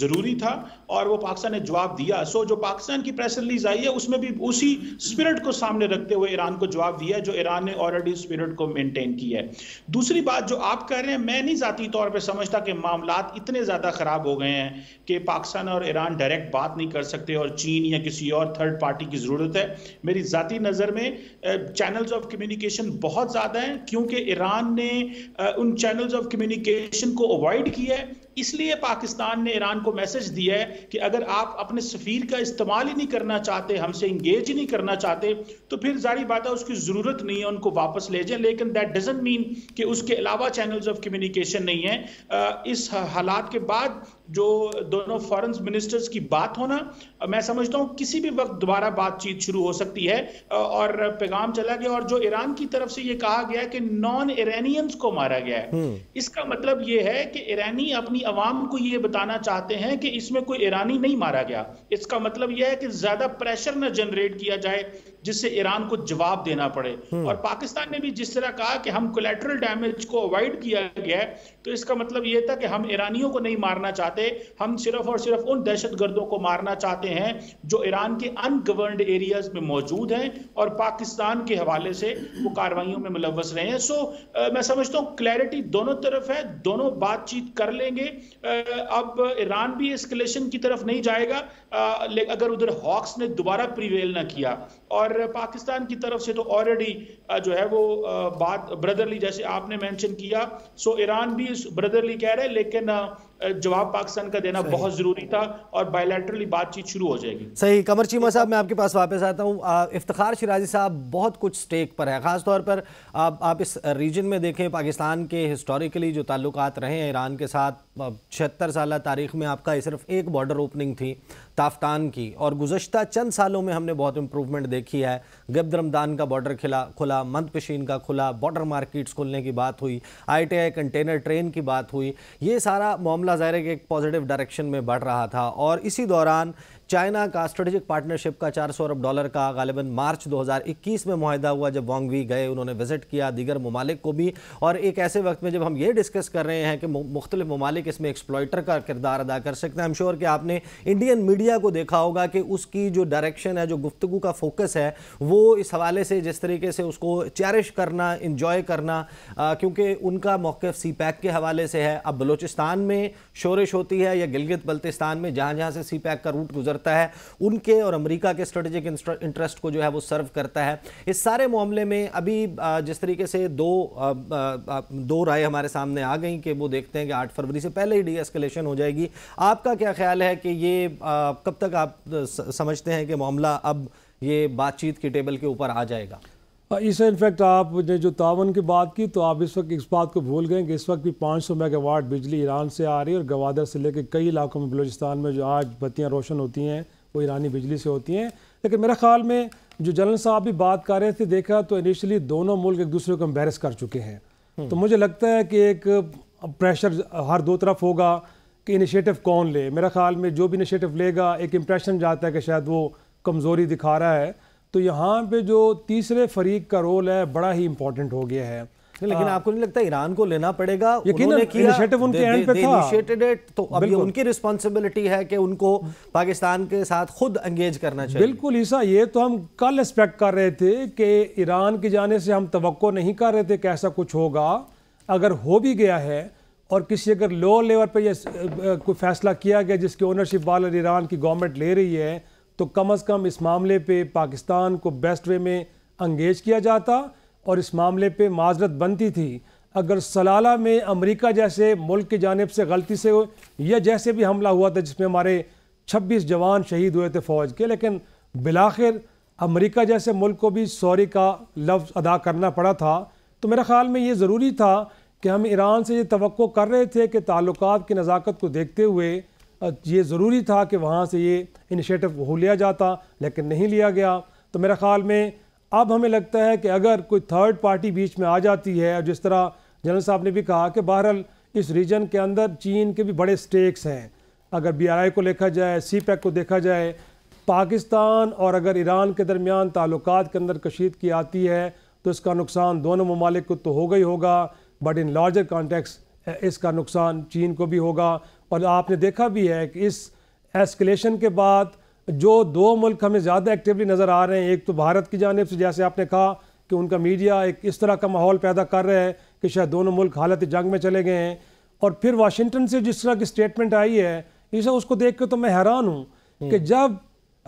जरूरी था और वो पाकिस्तान ने जवाब दिया सो जो पाकिस्तान की प्रेस रिलीज आई है उसमें भी उसी स्पिरिट को सामने रखते हुए ईरान को जवाब दिया जो ईरान ने ऑलरेडी स्पिरिट को मेनटेन किया है दूसरी बात जो आप कह रहे हैं मैं नहीं ज़ाती तौर पर समझता कि मामला इतने ज़्यादा ख़राब हो गए हैं कि पाकिस्तान और ईरान डायरेक्ट बात नहीं कर सकते और चीन या किसी और थर्ड पार्टी की ज़रूरत है मेरी ज़ाती नज़र में चैनल्स ऑफ कम्युनिकेशन बहुत ज़्यादा हैं क्योंकि ईरान ने उन चैनल्स ऑफ कम्युनिकेशन को अवॉइड किया है इसलिए पाकिस्तान ने ईरान को मैसेज दिया है कि अगर आप अपने सफ़ीर का इस्तेमाल ही नहीं करना चाहते हमसे इंगेज ही नहीं करना चाहते तो फिर जारी बात है उसकी ज़रूरत नहीं है उनको वापस ले जाए लेकिन दैट डजेंट मीन कि उसके अलावा चैनल्स ऑफ कम्युनिकेशन नहीं है इस हालात के बाद जो दोनों फॉरेन मिनिस्टर्स की बात होना मैं समझता हूँ किसी भी वक्त दोबारा बातचीत शुरू हो सकती है और पैगाम चला गया और जो ईरान की तरफ से ये कहा गया कि नॉन ईरानियंस को मारा गया है हम्म। इसका मतलब ये है कि ईरानी अपनी आवाम को ये बताना चाहते हैं कि इसमें कोई ईरानी नहीं मारा गया इसका मतलब यह है कि ज्यादा प्रेशर न जनरेट किया जाए जिससे ईरान को जवाब देना पड़े हम्म। और पाकिस्तान ने भी जिस तरह कहा कि हम कोलेट्रल डैमेज को अवॉइड किया गया है तो इसका मतलब यह था कि हम ईरानियों को नहीं मारना चाहते हम सिर्फ और सिर्फ उन दहशत को मारना चाहते हैं जो ईरान के अनगवर्नड एरियाज में मौजूद हैं और पाकिस्तान के हवाले से वो कार्रवाइयों में मुलवस रहे हैं सो आ, मैं समझता हूँ क्लैरिटी दोनों तरफ है दोनों बातचीत कर लेंगे आ, अब ईरान भी एस्केलेशन की तरफ नहीं जाएगा अगर उधर हॉक्स ने दोबारा प्रिवेल ना किया और पाकिस्तान की तरफ से तो ऑलरेडी जो है वो बात ब्रदरली जैसे आपने मेंशन किया सो ईरान भी ब्रदरली कह रहे हैं लेकिन जवाब पाकिस्तान का देना बहुत ज़रूरी था और बायोलेटरली बातचीत शुरू हो जाएगी सही कमर चीमा साहब मैं आपके पास वापस आता हूँ इफ्तार शिराजी साहब बहुत कुछ स्टेक पर है ख़ासतौर पर आप, आप इस रीजन में देखें पाकिस्तान के हिस्टोरिकली जो ताल्लुक रहे हैं ईरान के साथ छहत्तर साल तारीख में आपका सिर्फ एक बॉर्डर ओपनिंग थी ताफ्तान की और गुजशत चंद सालों में हमने बहुत इम्प्रूवमेंट देखी है गब्द रमदान का बॉर्डर खिला खुला मंदपशीन का खुला बॉर्डर मार्केट्स खुलने की बात हुई I T I container train की बात हुई ये सारा मामला ज़ाहिर है कि एक पॉजिटिव डायरेक्शन में बढ़ रहा था और इसी दौरान चाइना का स्ट्रेटेजिक पार्टनरशिप का 400 अरब डॉलर का गालिबा मार्च 2021 में माहिदा हुआ जब वोंगवी गए उन्होंने विजिट किया दीगर ममालिक को भी और एक ऐसे वक्त में जब हम ये डिस्कस कर रहे हैं कि मुख्तलि ममालिक इसमें एक्सप्लॉयटर का किरदार अदा कर सकते हैं हम श्योर कि आपने इंडियन मीडिया को देखा होगा कि उसकी जो डायरेक्शन है जो गुफ्तु का फोकस है वो इस हवाले से जिस तरीके से उसको चैरिश करना इंजॉय करना क्योंकि उनका मौक़ सी पैक के हवाले से है अब बलोचिस्तान में शोरिश होती है या गिलगित बल्तिस्तान में जहाँ जहाँ से सी पैक का रूट गुजर करता है उनके और अमेरिका के स्ट्रेटेजिक इंटरेस्ट को जो है वो सर्व करता है इस सारे मामले में अभी जिस तरीके से दो दो राय हमारे सामने आ गई कि वो देखते हैं कि आठ फरवरी से पहले ही डी एस्केलेशन हो जाएगी आपका क्या ख्याल है कि ये कब तक आप समझते हैं कि मामला अब ये बातचीत की टेबल के ऊपर आ जाएगा हाँ, इसे इनफैक्ट आपने जो तावन की बात की तो आप इस वक्त इस बात को भूल गए कि इस वक्त भी 500 मेगावाट बिजली ईरान से आ रही है और गवादर से लेकर कई इलाकों में बलूचिस्तान में जो आज बत्तियाँ रोशन होती हैं वो ईरानी बिजली से होती हैं लेकिन मेरे ख्याल में जो जनरल साहब भी बात कर रहे थे देखा तो इनिशली दोनों मुल्क एक दूसरे को एम्बेरस कर चुके हैं हम्म। तो मुझे लगता है कि एक प्रेशर हर दो तरफ होगा कि इनिशिएटिव कौन ले मेरा ख्याल में जो भी इनिशिएटिव लेगा एक इम्प्रेशन जाता है कि शायद वो कमज़ोरी दिखा रहा है तो यहाँ पे जो तीसरे फरीक का रोल है बड़ा ही इंपॉर्टेंट हो गया है लेकिन हाँ। आपको नहीं लगता ईरान को लेना पड़ेगा यकीन इनिशिएटिव उनके एंड पे था इट तो उनकी रिस्पांसिबिलिटी है कि उनको पाकिस्तान के साथ खुद एंगेज करना चाहिए बिल्कुल ईसा ये तो हम कल एक्सपेक्ट कर रहे थे कि ईरान के जाने से हम तो नहीं कर रहे थे कि ऐसा कुछ होगा अगर हो भी गया है और किसी अगर लोअर लेवल पर यह कोई फैसला किया गया जिसकी ओनरशिप वाले ईरान की गवर्नमेंट ले रही है तो कम अज़ कम इस मामले पर पाकिस्तान को बेस्ट वे में अंगेज किया जाता और इस मामले पर माजरत बनती थी अगर सलाला में अमेरिका जैसे मुल्क की जानब से गलती से या जैसे भी हमला हुआ था जिसमें हमारे छब्बीस जवान शहीद हुए थे फ़ौज के लेकिन बिलाखिर अमेरिका जैसे मुल्क को भी सॉरी का लफ्ज़ अदा करना पड़ा था तो मेरे ख़्याल में ये ज़रूरी था कि हम ईरान से ये तो कर रहे थे कि ताल्लुक की नज़ाकत को देखते हुए ये ज़रूरी था कि वहाँ से ये इनिशिएटिव हो लिया जाता लेकिन नहीं लिया गया तो मेरे ख़्याल में अब हमें लगता है कि अगर कोई थर्ड पार्टी बीच में आ जाती है और जिस तरह जनरल साहब ने भी कहा कि बहरहाल इस रीजन के अंदर चीन के भी बड़े स्टेक्स हैं अगर बी को देखा जाए सी e को देखा जाए पाकिस्तान और अगर ईरान के दरमियान ताल्लुक के अंदर कशीद की आती है तो इसका नुकसान दोनों ममालिक को तो होगा ही होगा बट इन लार्जर कॉन्टेक्स इसका नुकसान चीन को भी होगा और आपने देखा भी है कि इस एस्केलेशन के बाद जो दो मुल्क हमें ज़्यादा एक्टिवली नज़र आ रहे हैं एक तो भारत की जानब से जैसे आपने कहा कि उनका मीडिया एक इस तरह का माहौल पैदा कर रहा है कि शायद दोनों मुल्क हालत जंग में चले गए हैं और फिर वाशिंगटन से जिस तरह की स्टेटमेंट आई है इसे उसको देख के तो मैं हैरान हूँ हम्म। कि जब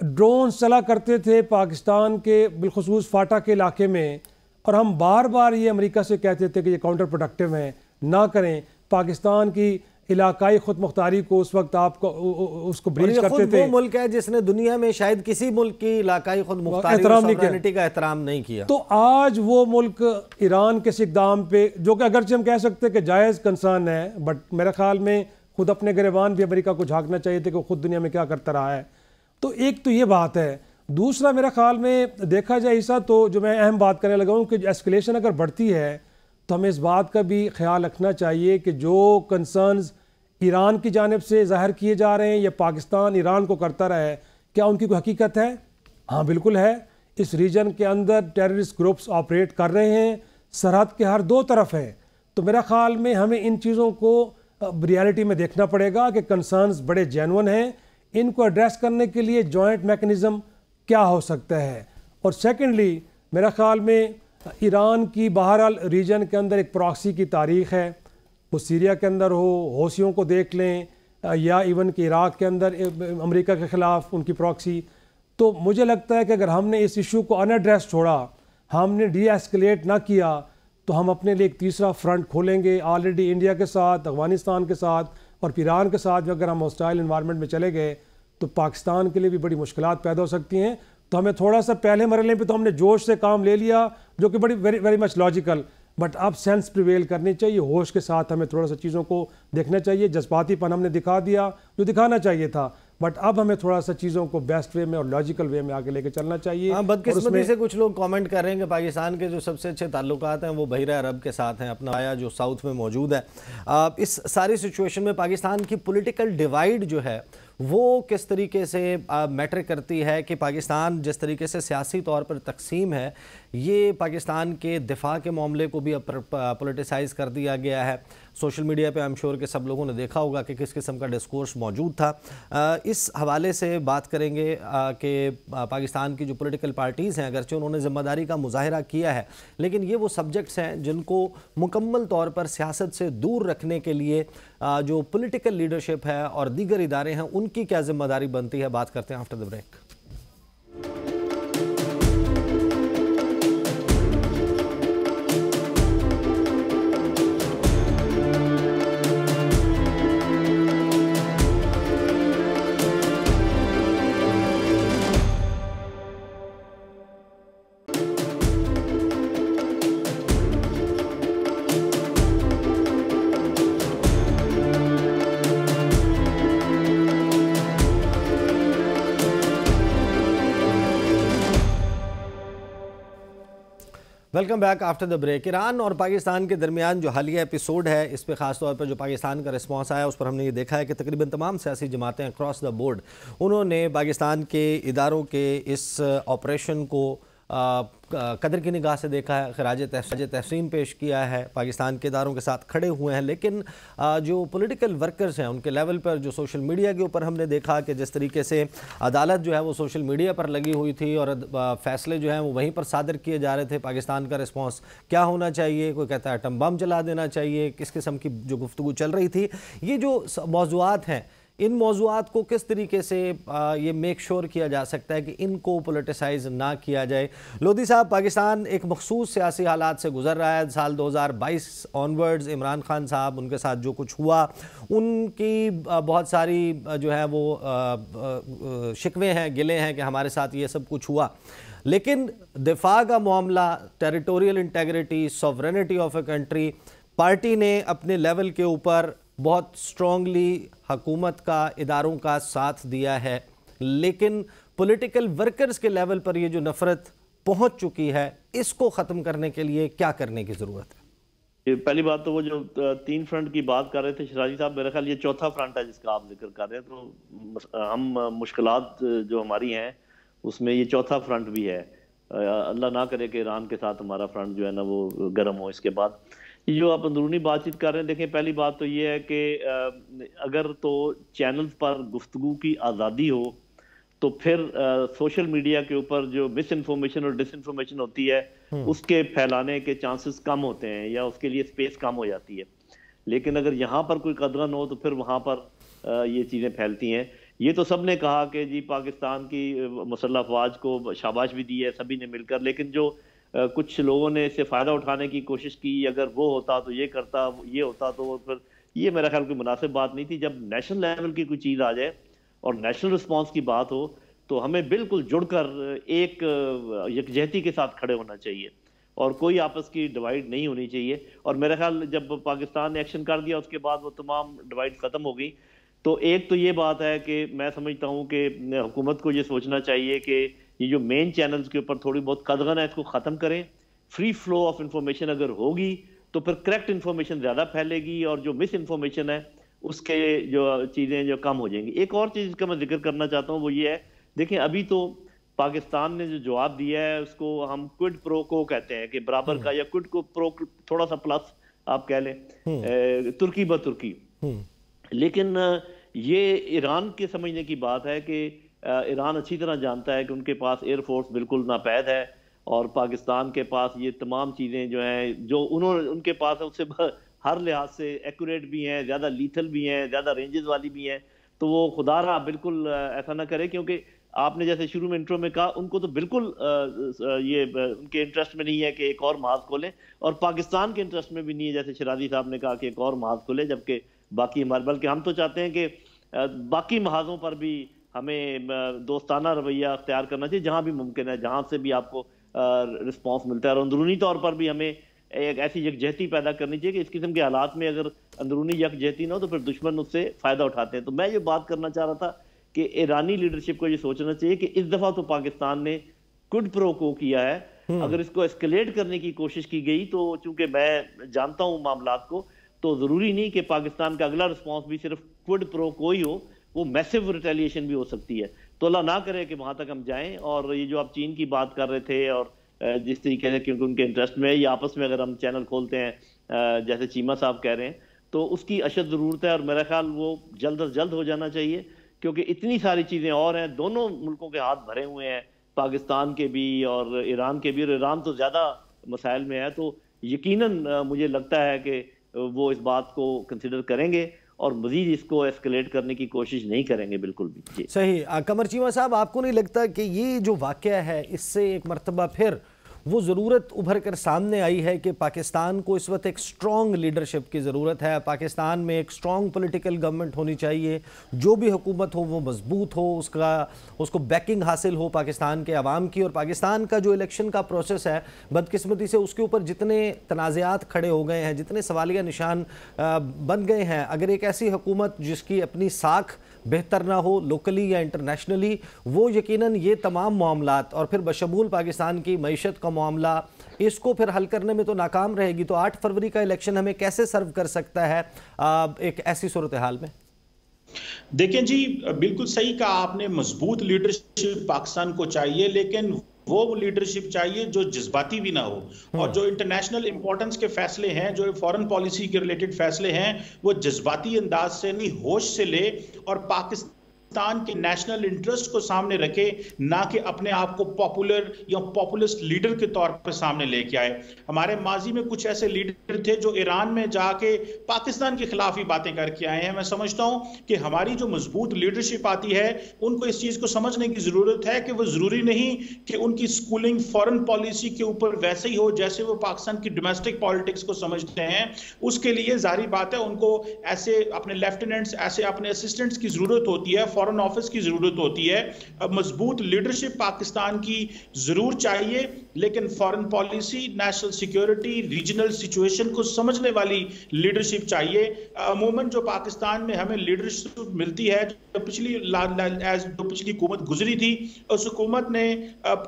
ड्रोन चला करते थे पाकिस्तान के बिलखसूस फाटा के इलाके में और हम बार बार ये अमेरिका से कहते थे कि ये काउंटर प्रोडक्टिव हैं ना करें पाकिस्तान की इलाकाई खुद मुख्तारी को उस वक्त आप उसको ब्रीच करते थे वो मुल्क है जिसने दुनिया में शायद किसी मुल्क की इलाकाई खुद मुख्तारी का एहतराम नहीं किया तो आज वो मुल्क ईरान के इकदाम पे जो कि अगरचे हम कह सकते हैं कि जायज़ कंसर्न है बट मेरे ख्याल में खुद अपने गरेबान भी अमेरिका को झांकना चाहिए थे कि खुद दुनिया में क्या करता रहा है तो एक तो ये बात है दूसरा मेरे ख्याल में देखा जाए ऐसा तो जो मैं अहम बात करने लगा हूँ कि एस्केलेशन अगर बढ़ती है तो हमें इस बात का भी ख्याल रखना चाहिए कि जो कंसर्न्स ईरान की जानब से ज़ाहिर किए जा रहे हैं या पाकिस्तान ईरान को करता रहे क्या उनकी कोई हकीकत है हाँ बिल्कुल है इस रीजन के अंदर टेररिस्ट ग्रुप्स ऑपरेट कर रहे हैं सरहद के हर दो तरफ हैं तो मेरा ख़्याल में हमें इन चीज़ों को रियलिटी में देखना पड़ेगा कि कंसर्नस बड़े जैनवन हैं इनको एड्रेस करने के लिए जॉइंट मेकनिज़म क्या हो सकता है और सेकेंडली मेरा ख़्याल में ईरान की बहरहाल रीजन के अंदर एक प्रॉक्सी की तारीख है वो सीरिया के अंदर हो हौसियों को देख लें या इवन कि इराक़ के अंदर अमेरिका के ख़िलाफ़ उनकी प्रॉक्सी तो मुझे लगता है कि अगर हमने इस इशू को अनएड्रेस छोड़ा हमने डी एस्केलेट ना किया तो हम अपने लिए एक तीसरा फ्रंट खोलेंगे ऑलरेडी इंडिया के साथ अफगानिस्तान के साथ और ईरान के साथ भी अगर हम हॉस्टाइल इन्वायरमेंट में चले गए तो पाकिस्तान के लिए भी बड़ी मुश्किल पैदा हो सकती हैं तो हमें थोड़ा सा पहले मरले पर तो हमने जोश से काम ले लिया जो कि बड़ी very very much logical but अब सेंस प्रिवेल करनी चाहिए होश के साथ हमें थोड़ा सा चीज़ों को देखना चाहिए जज्बातीपन हमने दिखा दिया जो दिखाना चाहिए था बट अब हमें थोड़ा सा चीज़ों को बेस्ट वे में और लॉजिकल वे में आगे लेके चलना चाहिए हाँ बदकिस्मती से कुछ लोग कमेंट कर रहे हैं कि पाकिस्तान के जो सबसे अच्छे ताल्लुक हैं वो बहरा अरब के साथ हैं अपना आया जो साउथ में मौजूद है आ, इस सारी सिचुएशन में पाकिस्तान की पोलिटिकल डिवाइड जो है वो किस तरीके से मैटर करती है कि पाकिस्तान जिस तरीके से सियासी तौर पर तकसीम है ये पाकिस्तान के दिफा के मामले को भी पोलिटिसाइज़ कर दिया गया है सोशल मीडिया पे आई एम श्योर के सब लोगों ने देखा होगा कि किस किस्म का डिस्कोर्स मौजूद था इस हवाले से बात करेंगे कि पाकिस्तान की जो पोलिटिकल पार्टीज़ हैं अगरचे उन्होंने ज़िम्मेदारी का मुजाहरा किया है लेकिन ये वो सब्जेक्ट्स हैं जिनको मुकम्मल तौर पर सियासत से दूर रखने के लिए जो पोलिटिकल लीडरशिप है और दीगर इदारे हैं उनकी क्या ज़िम्मेदारी बनती है बात करते हैं after the break welcome back after the break Iran और पाकिस्तान के दरमियान जो हालिया एपिसोड है इस पर खासतौर पर जो पाकिस्तान का रिस्पांस आया उस पर हमने ये देखा है कि तकरीबन तमाम सियासी जमातें अक्रॉस द बोर्ड उन्होंने पाकिस्तान के इदारों के इस ऑपरेशन uh, को कदर की निगाह से देखा है खराज तहसीम पेश किया है पाकिस्तान के इदारों के साथ खड़े हुए हैं लेकिन जो पोलिटिकल वर्कर्स हैं उनके लेवल पर जो सोशल मीडिया के ऊपर हमने देखा कि जिस तरीके से अदालत जो है वो सोशल मीडिया पर लगी हुई थी और फैसले जो हैं वो वहीं पर सादर किए जा रहे थे पाकिस्तान का रिस्पॉन्स क्या होना चाहिए कोई कहता है एटम बम जला देना चाहिए किस किस्म की जो गुफ्तु चल रही थी ये जो मौजूद हैं इन मौजूद को किस तरीके से ये मेक श्योर किया जा सकता है कि इनको पोलिटिसाइज ना किया जाए लोधी साहब पाकिस्तान एक मखसूस सियासी हालात से गुजर रहा है साल 2022 ऑनवर्ड्स इमरान खान साहब उनके साथ जो कुछ हुआ उनकी बहुत सारी जो है वो शिकवे हैं गिले हैं कि हमारे साथ ये सब कुछ हुआ लेकिन दिफा का मामला territorial integrity sovereignty of a country party ने अपने लेवल के ऊपर बहुत स्ट्रॉगली हकूमत का इदारों का साथ दिया है लेकिन पॉलिटिकल वर्कर्स के लेवल पर ये जो नफ़रत पहुंच चुकी है इसको ख़त्म करने के लिए क्या करने की ज़रूरत है पहली बात तो वो जो तीन फ्रंट की बात कर रहे थे शराजी साहब मेरा ख्याल ये चौथा फ्रंट है जिसका आप जिक्र कर रहे हैं तो हम मुश्किल जो हमारी हैं उसमें ये चौथा फ्रंट भी है अल्लाह ना करे कि ईरान के साथ हमारा फ्रंट जो है ना वो गर्म हो इसके बाद ये जो आप अंदरूनी बातचीत कर रहे हैं देखें पहली बात तो ये है कि अगर तो चैनल्स पर गुफ्तु की आज़ादी हो तो फिर आ, सोशल मीडिया के ऊपर जो मिस इन्फॉर्मेशन और डिस इन्फॉर्मेशन होती है हम्म। उसके फैलाने के चांसेस कम होते हैं या उसके लिए स्पेस कम हो जाती है लेकिन अगर यहाँ पर कोई कदरन हो तो फिर वहाँ पर आ, ये चीज़ें फैलती हैं ये तो सब ने कहा कि जी पाकिस्तान की मुसल्ह अफवाज को शाबाश भी दी है सभी ने मिलकर लेकिन जो कुछ लोगों ने इससे फ़ायदा उठाने की कोशिश की अगर वो होता तो ये करता ये होता तो फिर ये मेरा ख्याल कोई मुनासिब बात नहीं थी जब नेशनल लेवल की कोई चीज़ आ जाए और नेशनल रिस्पॉन्स की बात हो तो हमें बिल्कुल जुड़कर एक यकजहती के साथ खड़े होना चाहिए और कोई आपस की डिवाइड नहीं होनी चाहिए और मेरा ख्याल जब पाकिस्तान ने एक्शन कर दिया उसके बाद वो तमाम डिवाइड ख़त्म हो गई तो एक तो ये बात है कि मैं समझता हूँ कि हुकूमत को ये सोचना चाहिए कि ये जो मेन चैनल्स के ऊपर थोड़ी बहुत कदगन है इसको ख़त्म करें फ्री फ्लो ऑफ इन्फॉर्मेशन अगर होगी तो फिर करेक्ट इन्फॉर्मेशन ज़्यादा फैलेगी और जो मिस इन्फॉर्मेशन है उसके जो चीज़ें जो कम हो जाएंगी एक और चीज़ का मैं जिक्र करना चाहता हूँ वो ये है देखें अभी तो पाकिस्तान ने जो जवाब दिया है उसको हम क्विड प्रो को कहते हैं कि बराबर हम्म। का या क्विड को प्रो थोड़ा सा प्लस आप कह लें हम्म। तुर्की ब तुर्की हम्म। लेकिन ये ईरान के समझने की बात है कि ईरान अच्छी तरह जानता है कि उनके पास एयरफोर्स बिल्कुल नापैद है और पाकिस्तान के पास ये तमाम चीज़ें जो हैं जो उन्होंने उनके पास है उससे हर लिहाज से एक्यूरेट भी हैं ज़्यादा लीथल भी हैं ज़्यादा रेंजेस वाली भी हैं तो वो खुदा रहा बिल्कुल ऐसा ना करें क्योंकि आपने जैसे शुरू में इंट्रो में कहा उनको तो बिल्कुल ये उनके इंटरेस्ट में नहीं है कि एक और महाज खोलें और पाकिस्तान के इंटरेस्ट में भी नहीं है जैसे शराजी साहब ने कहा कि एक और महाज खोलें जबकि बाकी हमारे बल्कि हम तो चाहते हैं कि बाकी महाजों पर भी हमें दोस्ताना रवैया अख्तियार करना चाहिए जहाँ भी मुमकिन है जहाँ से भी आपको रिस्पॉन्स मिलता है और अंदरूनी तौर पर भी हमें एक ऐसी यकजहती पैदा करनी चाहिए कि इस किस्म के हालात में अगर अंदरूनी यकजहती ना हो तो फिर दुश्मन उससे फ़ायदा उठाते हैं तो मैं ये बात करना चाह रहा था कि ईरानी लीडरशिप को ये सोचना चाहिए कि इस दफ़ा तो पाकिस्तान ने कुड प्रो को किया है हम्म। अगर इसको एस्केलेट करने की कोशिश की गई तो चूंकि मैं जानता हूँ मामला को तो ज़रूरी नहीं कि पाकिस्तान का अगला रिस्पॉन्स भी सिर्फ कुड प्रो को ही हो वो मैसिव रिटेलिएशन भी हो सकती है तो अल्लाह ना करे कि वहाँ तक हम जाएं और ये जो आप चीन की बात कर रहे थे और जिस तरीके से क्योंकि उनके इंटरेस्ट में या आपस में अगर हम चैनल खोलते हैं जैसे चीमा साहब कह रहे हैं तो उसकी अशद ज़रूरत है और मेरा ख्याल वो जल्द अज जल्द हो जाना चाहिए क्योंकि इतनी सारी चीज़ें और हैं दोनों मुल्कों के हाथ भरे हुए हैं पाकिस्तान के भी और ईरान के भी और ईरान तो ज़्यादा मसाइल में है तो यकीनन मुझे लगता है कि वो इस बात को कंसिडर करेंगे और मजीद इसको एस्केलेट करने की कोशिश नहीं करेंगे बिल्कुल भी सही कमर चीमा साहब आपको नहीं लगता कि ये जो वाक़ है इससे एक मरतबा फिर वो ज़रूरत उभर कर सामने आई है कि पाकिस्तान को इस वक्त एक स्ट्रॉन्ग लीडरशिप की ज़रूरत है पाकिस्तान में एक स्ट्रॉन्ग पॉलिटिकल गवर्नमेंट होनी चाहिए जो भी हुकूमत हो वो मजबूत हो उसका उसको बैकिंग हासिल हो पाकिस्तान के आवाम की और पाकिस्तान का जो इलेक्शन का प्रोसेस है बदकस्मती से उसके ऊपर जितने तनाज़ात खड़े हो गए हैं जितने सवालिया निशान बन गए हैं अगर एक ऐसी हुकूमत जिसकी अपनी साख बेहतर ना हो लोकली या इंटरनेशनली वो यकीनन ये तमाम मामला और फिर बशमूल पाकिस्तान की मीशत का मामला इसको फिर हल करने में तो नाकाम रहेगी तो आठ फरवरी का इलेक्शन हमें कैसे सर्व कर सकता है एक ऐसी सूरत हाल में देखें जी बिल्कुल सही कहा आपने मजबूत लीडरशिप पाकिस्तान को चाहिए लेकिन वो लीडरशिप चाहिए जो जज्बाती भी ना हो हाँ। और जो इंटरनेशनल इंपॉर्टेंस के फैसले हैं जो फॉरेन पॉलिसी के रिलेटेड फैसले हैं वो जज्बाती अंदाज से नहीं होश से ले और पाकिस्तान पाकिस्तान के नेशनल इंटरेस्ट को सामने रखे ना कि अपने आप को पॉपुलर या पॉपुलिस्ट लीडर के तौर पर सामने लेके आए हमारे माजी में कुछ ऐसे लीडर थे जो ईरान में जाके पाकिस्तान के खिलाफ ही बातें करके आए हैं मैं समझता हूं कि हमारी जो मजबूत लीडरशिप आती है उनको इस चीज को समझने की जरूरत है कि वो जरूरी नहीं कि उनकी स्कूलिंग फॉरन पॉलिसी के ऊपर वैसे ही हो जैसे वो पाकिस्तान की डोमेस्टिक पॉलिटिक्स को समझते हैं उसके लिए जारी बात है उनको ऐसे अपने लेफ्टिनेंट्स ऐसे अपने असिस्टेंट्स की जरूरत होती है फॉरेन ऑफिस की ज़रूरत होती है मजबूत लीडरशिप पाकिस्तान की ज़रूर चाहिए लेकिन foreign policy national security regional situation को समझने वाली लीडरशिप चाहिए अमूमन जो पाकिस्तान में हमें लीडरशिप मिलती है जो पिछली जो पिछली हुकूमत गुजरी थी उस हुकूमत ने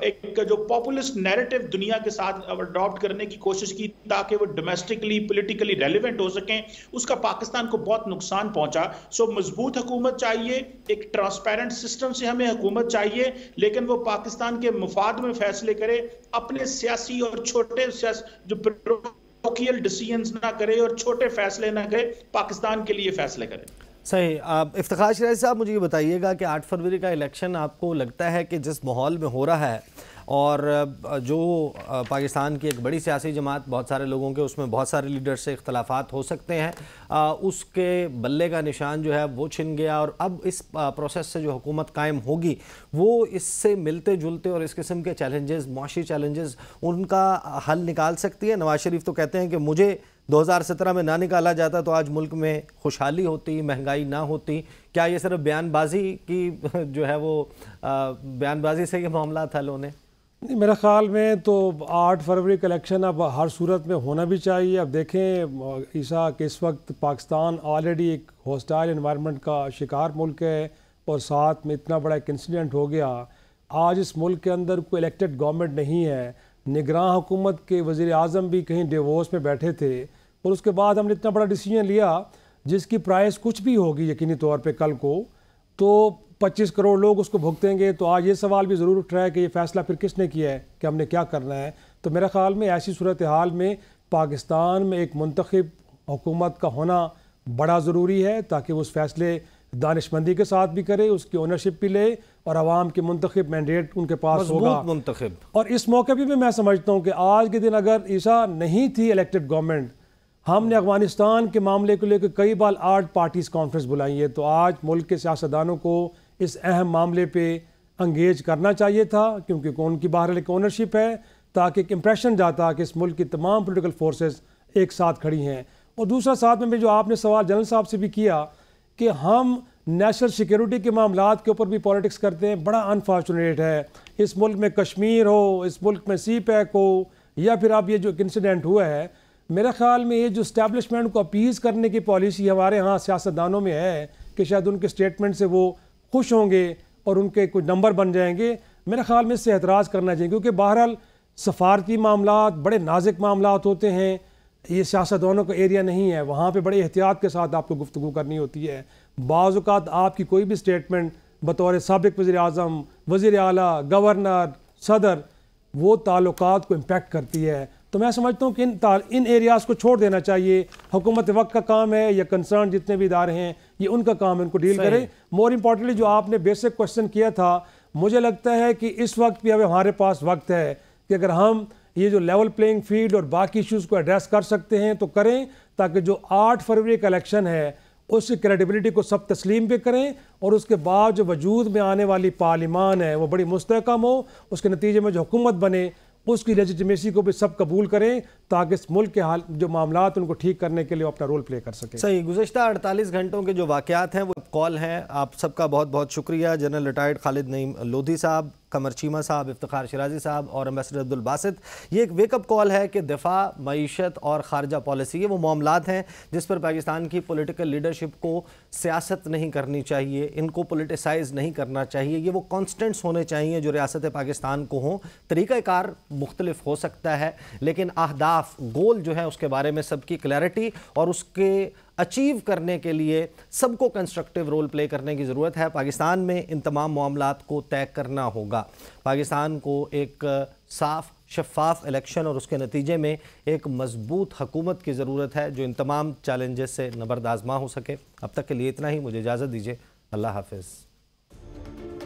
एक जो पॉपुलिस्ट नैरेटिव दुनिया के साथ अडॉप्ट करने की कोशिश की ताकि वो डोमेस्टिकली पोलिटिकली रेलिवेंट हो सकें उसका पाकिस्तान को बहुत नुकसान पहुंचा सो मजबूत हुकूमत चाहिए एक एक ट्रांसपेरेंट सिस्टम से हमें हुकूमत चाहिए लेकिन वो पाकिस्तान के मुफाद में फैसले करे अपने सियासी और छोटे जो प्रोकियल डिसीजन ना करे और छोटे फैसले ना करे पाकिस्तान के लिए फैसले करे सही आप इफ्तार शराज साहब मुझे ये बताइएगा कि आठ फरवरी का इलेक्शन आपको लगता है कि जिस माहौल में हो रहा है और जो पाकिस्तान की एक बड़ी सियासी जमात बहुत सारे लोगों के उसमें बहुत सारे लीडर से इख्तलाफात हो सकते हैं उसके बल्ले का निशान जो है वो छिन गया और अब इस प्रोसेस से जो हुकूमत कायम होगी वो इससे मिलते जुलते और इस किस्म के चैलेंजेस मुशी चैलेंजेस उनका हल निकाल सकती है नवाज शरीफ तो कहते हैं कि मुझे 2017 में ना निकाला जाता तो आज मुल्क में खुशहाली होती महंगाई ना होती क्या ये सिर्फ बयानबाजी की [laughs] जो है वो बयानबाजी से ये मामला था लोने मेरे ख्याल में तो आठ फरवरी का इलेक्शन अब हर सूरत में होना भी चाहिए अब देखें ईसा कि इस वक्त पाकिस्तान ऑलरेडी एक हॉस्टाइल इन्वायरमेंट का शिकार मुल्क है और साथ में इतना बड़ा एक इंसिडेंट हो गया आज इस मुल्क के अंदर कोई इलेक्टेड गवर्नमेंट नहीं है निगरान हुकूमत के वज़ी अजम भी कहीं डिवोर्स में बैठे थे और उसके बाद हमने इतना बड़ा डिसीजन लिया जिसकी प्राइस कुछ भी होगी यकीनी तौर पर कल को तो 25 करोड़ लोग उसको भुगतेंगे तो आज ये सवाल भी ज़रूर उठ रहा है कि ये फैसला फिर किसने किया है कि हमने क्या करना है तो मेरे ख्याल में ऐसी सूरत हाल में पाकिस्तान में एक मंतखब हुकूमत का होना बड़ा ज़रूरी है ताकि उस फैसले दानशमंदी के साथ भी करे उसकी ओनरशिप भी ले और आवाम के मंतखब मैंडेट उनके पास होगा मंतखब और इस मौके पर भी मैं समझता हूँ कि आज के दिन अगर ईसा नहीं थी इलेक्टेड गवर्नमेंट हमने अफगानिस्तान के मामले को लेकर कई बार आर्ट पार्टीज़ कॉन्फ्रेंस बुलाई है तो आज मुल्क के सियासतदानों को इस अहम मामले पे अंगेज करना चाहिए था क्योंकि कौन की बाहर एक ओनरशिप है ताकि एक इम्प्रेशन जाता कि इस मुल्क की तमाम पोलिटिकल फोर्सेज एक साथ खड़ी हैं और दूसरा साथ में जो आपने सवाल जनरल साहब से भी किया कि हम नेशनल सिक्योरिटी के मामला के ऊपर भी पॉलिटिक्स करते हैं बड़ा अनफॉर्चुनेट है इस मुल्क में कश्मीर हो इस मुल्क में सी पैक हो या फिर आप ये जो इंसिडेंट हुआ है मेरे ख्याल में ये जो स्टैब्लिशमेंट को अपीज़ करने की पॉलिसी हमारे यहाँ सियासतदानों में है कि शायद उनके स्टेटमेंट से वो खुश होंगे और उनके कुछ नंबर बन जाएंगे मेरे ख्याल में इससे एतराज़ करना चाहिए क्योंकि बहरहाल सफारती मामला बड़े नाजिक मामला होते हैं ये सियासतदानों का एरिया नहीं है वहाँ पर बड़े एहतियात के साथ आपको गुफ्तु करनी होती है बाज़ात आपकी कोई भी स्टेटमेंट बतौर सबक वज़ी अजम वज़ी अली गवर्नर सदर वो ताल्लुक को इम्पेक्ट करती है तो मैं समझता हूँ कि इन तार इन एरियाज़ को छोड़ देना चाहिए हुकूमत वक्त का काम है या कंसर्न जितने भी इदारे हैं ये उनका काम है उनको डील करें मोर इम्पॉर्टेंटली जो आपने बेसिक क्वेश्चन किया था मुझे लगता है कि इस वक्त भी अब हमारे पास वक्त है कि अगर हम ये जो लेवल प्लेइंग फील्ड और बाकी इश्यूज़ को एड्रेस कर सकते हैं तो करें ताकि जो आठ फरवरी का इलेक्शन है उसकी क्रेडिबिलिटी को सब तस्लीम भी करें और उसके बाद जो वजूद में आने वाली पार्लिमान है वो बड़ी मुस्तकम हो उसके नतीजे में जो हुकूमत बने उसकी लेजिटमेसी को भी सब कबूल करें ताकि इस मुल्क के हाल जो मामला उनको ठीक करने के लिए अपना रोल प्ले कर सके सही गुजशत अड़तालीस घंटों के जो वाक़ात हैं वो कॉल हैं आप सबका बहुत बहुत शुक्रिया जनरल रिटायर्ड खालिद नईम लोधी साहब कमर चीमा साहब इफ्तार शराजी साहब और अम्बेसडर अब्दुलबासित ये एक वेकअप कॉल है कि दिफा मीशत और खारजा पॉलिसी ये वो मामला हैं जिस पर पाकिस्तान की पोलिटिकल लीडरशिप को सियासत नहीं करनी चाहिए इनको पोलिटिसाइज नहीं करना चाहिए ये वो कॉन्स्टेंट्स होने चाहिए जो रियासत पाकिस्तान को हों तरीक़ाकार मुख्तलफ हो सकता है लेकिन अहदाफ अहदाफ गोल जो है उसके बारे में सबकी क्लैरिटी और उसके अचीव करने के लिए सबको कंस्ट्रक्टिव रोल प्ले करने की ज़रूरत है पाकिस्तान में इन तमाम मामला को तय करना होगा पाकिस्तान को एक साफ शफाफ इलेक्शन और उसके नतीजे में एक मजबूत हकूमत की ज़रूरत है जो इन तमाम चैलेंजेस से नबरदाजमा हो सके अब तक के लिए इतना ही मुझे इजाज़त दीजिए अल्लाह हाफिज़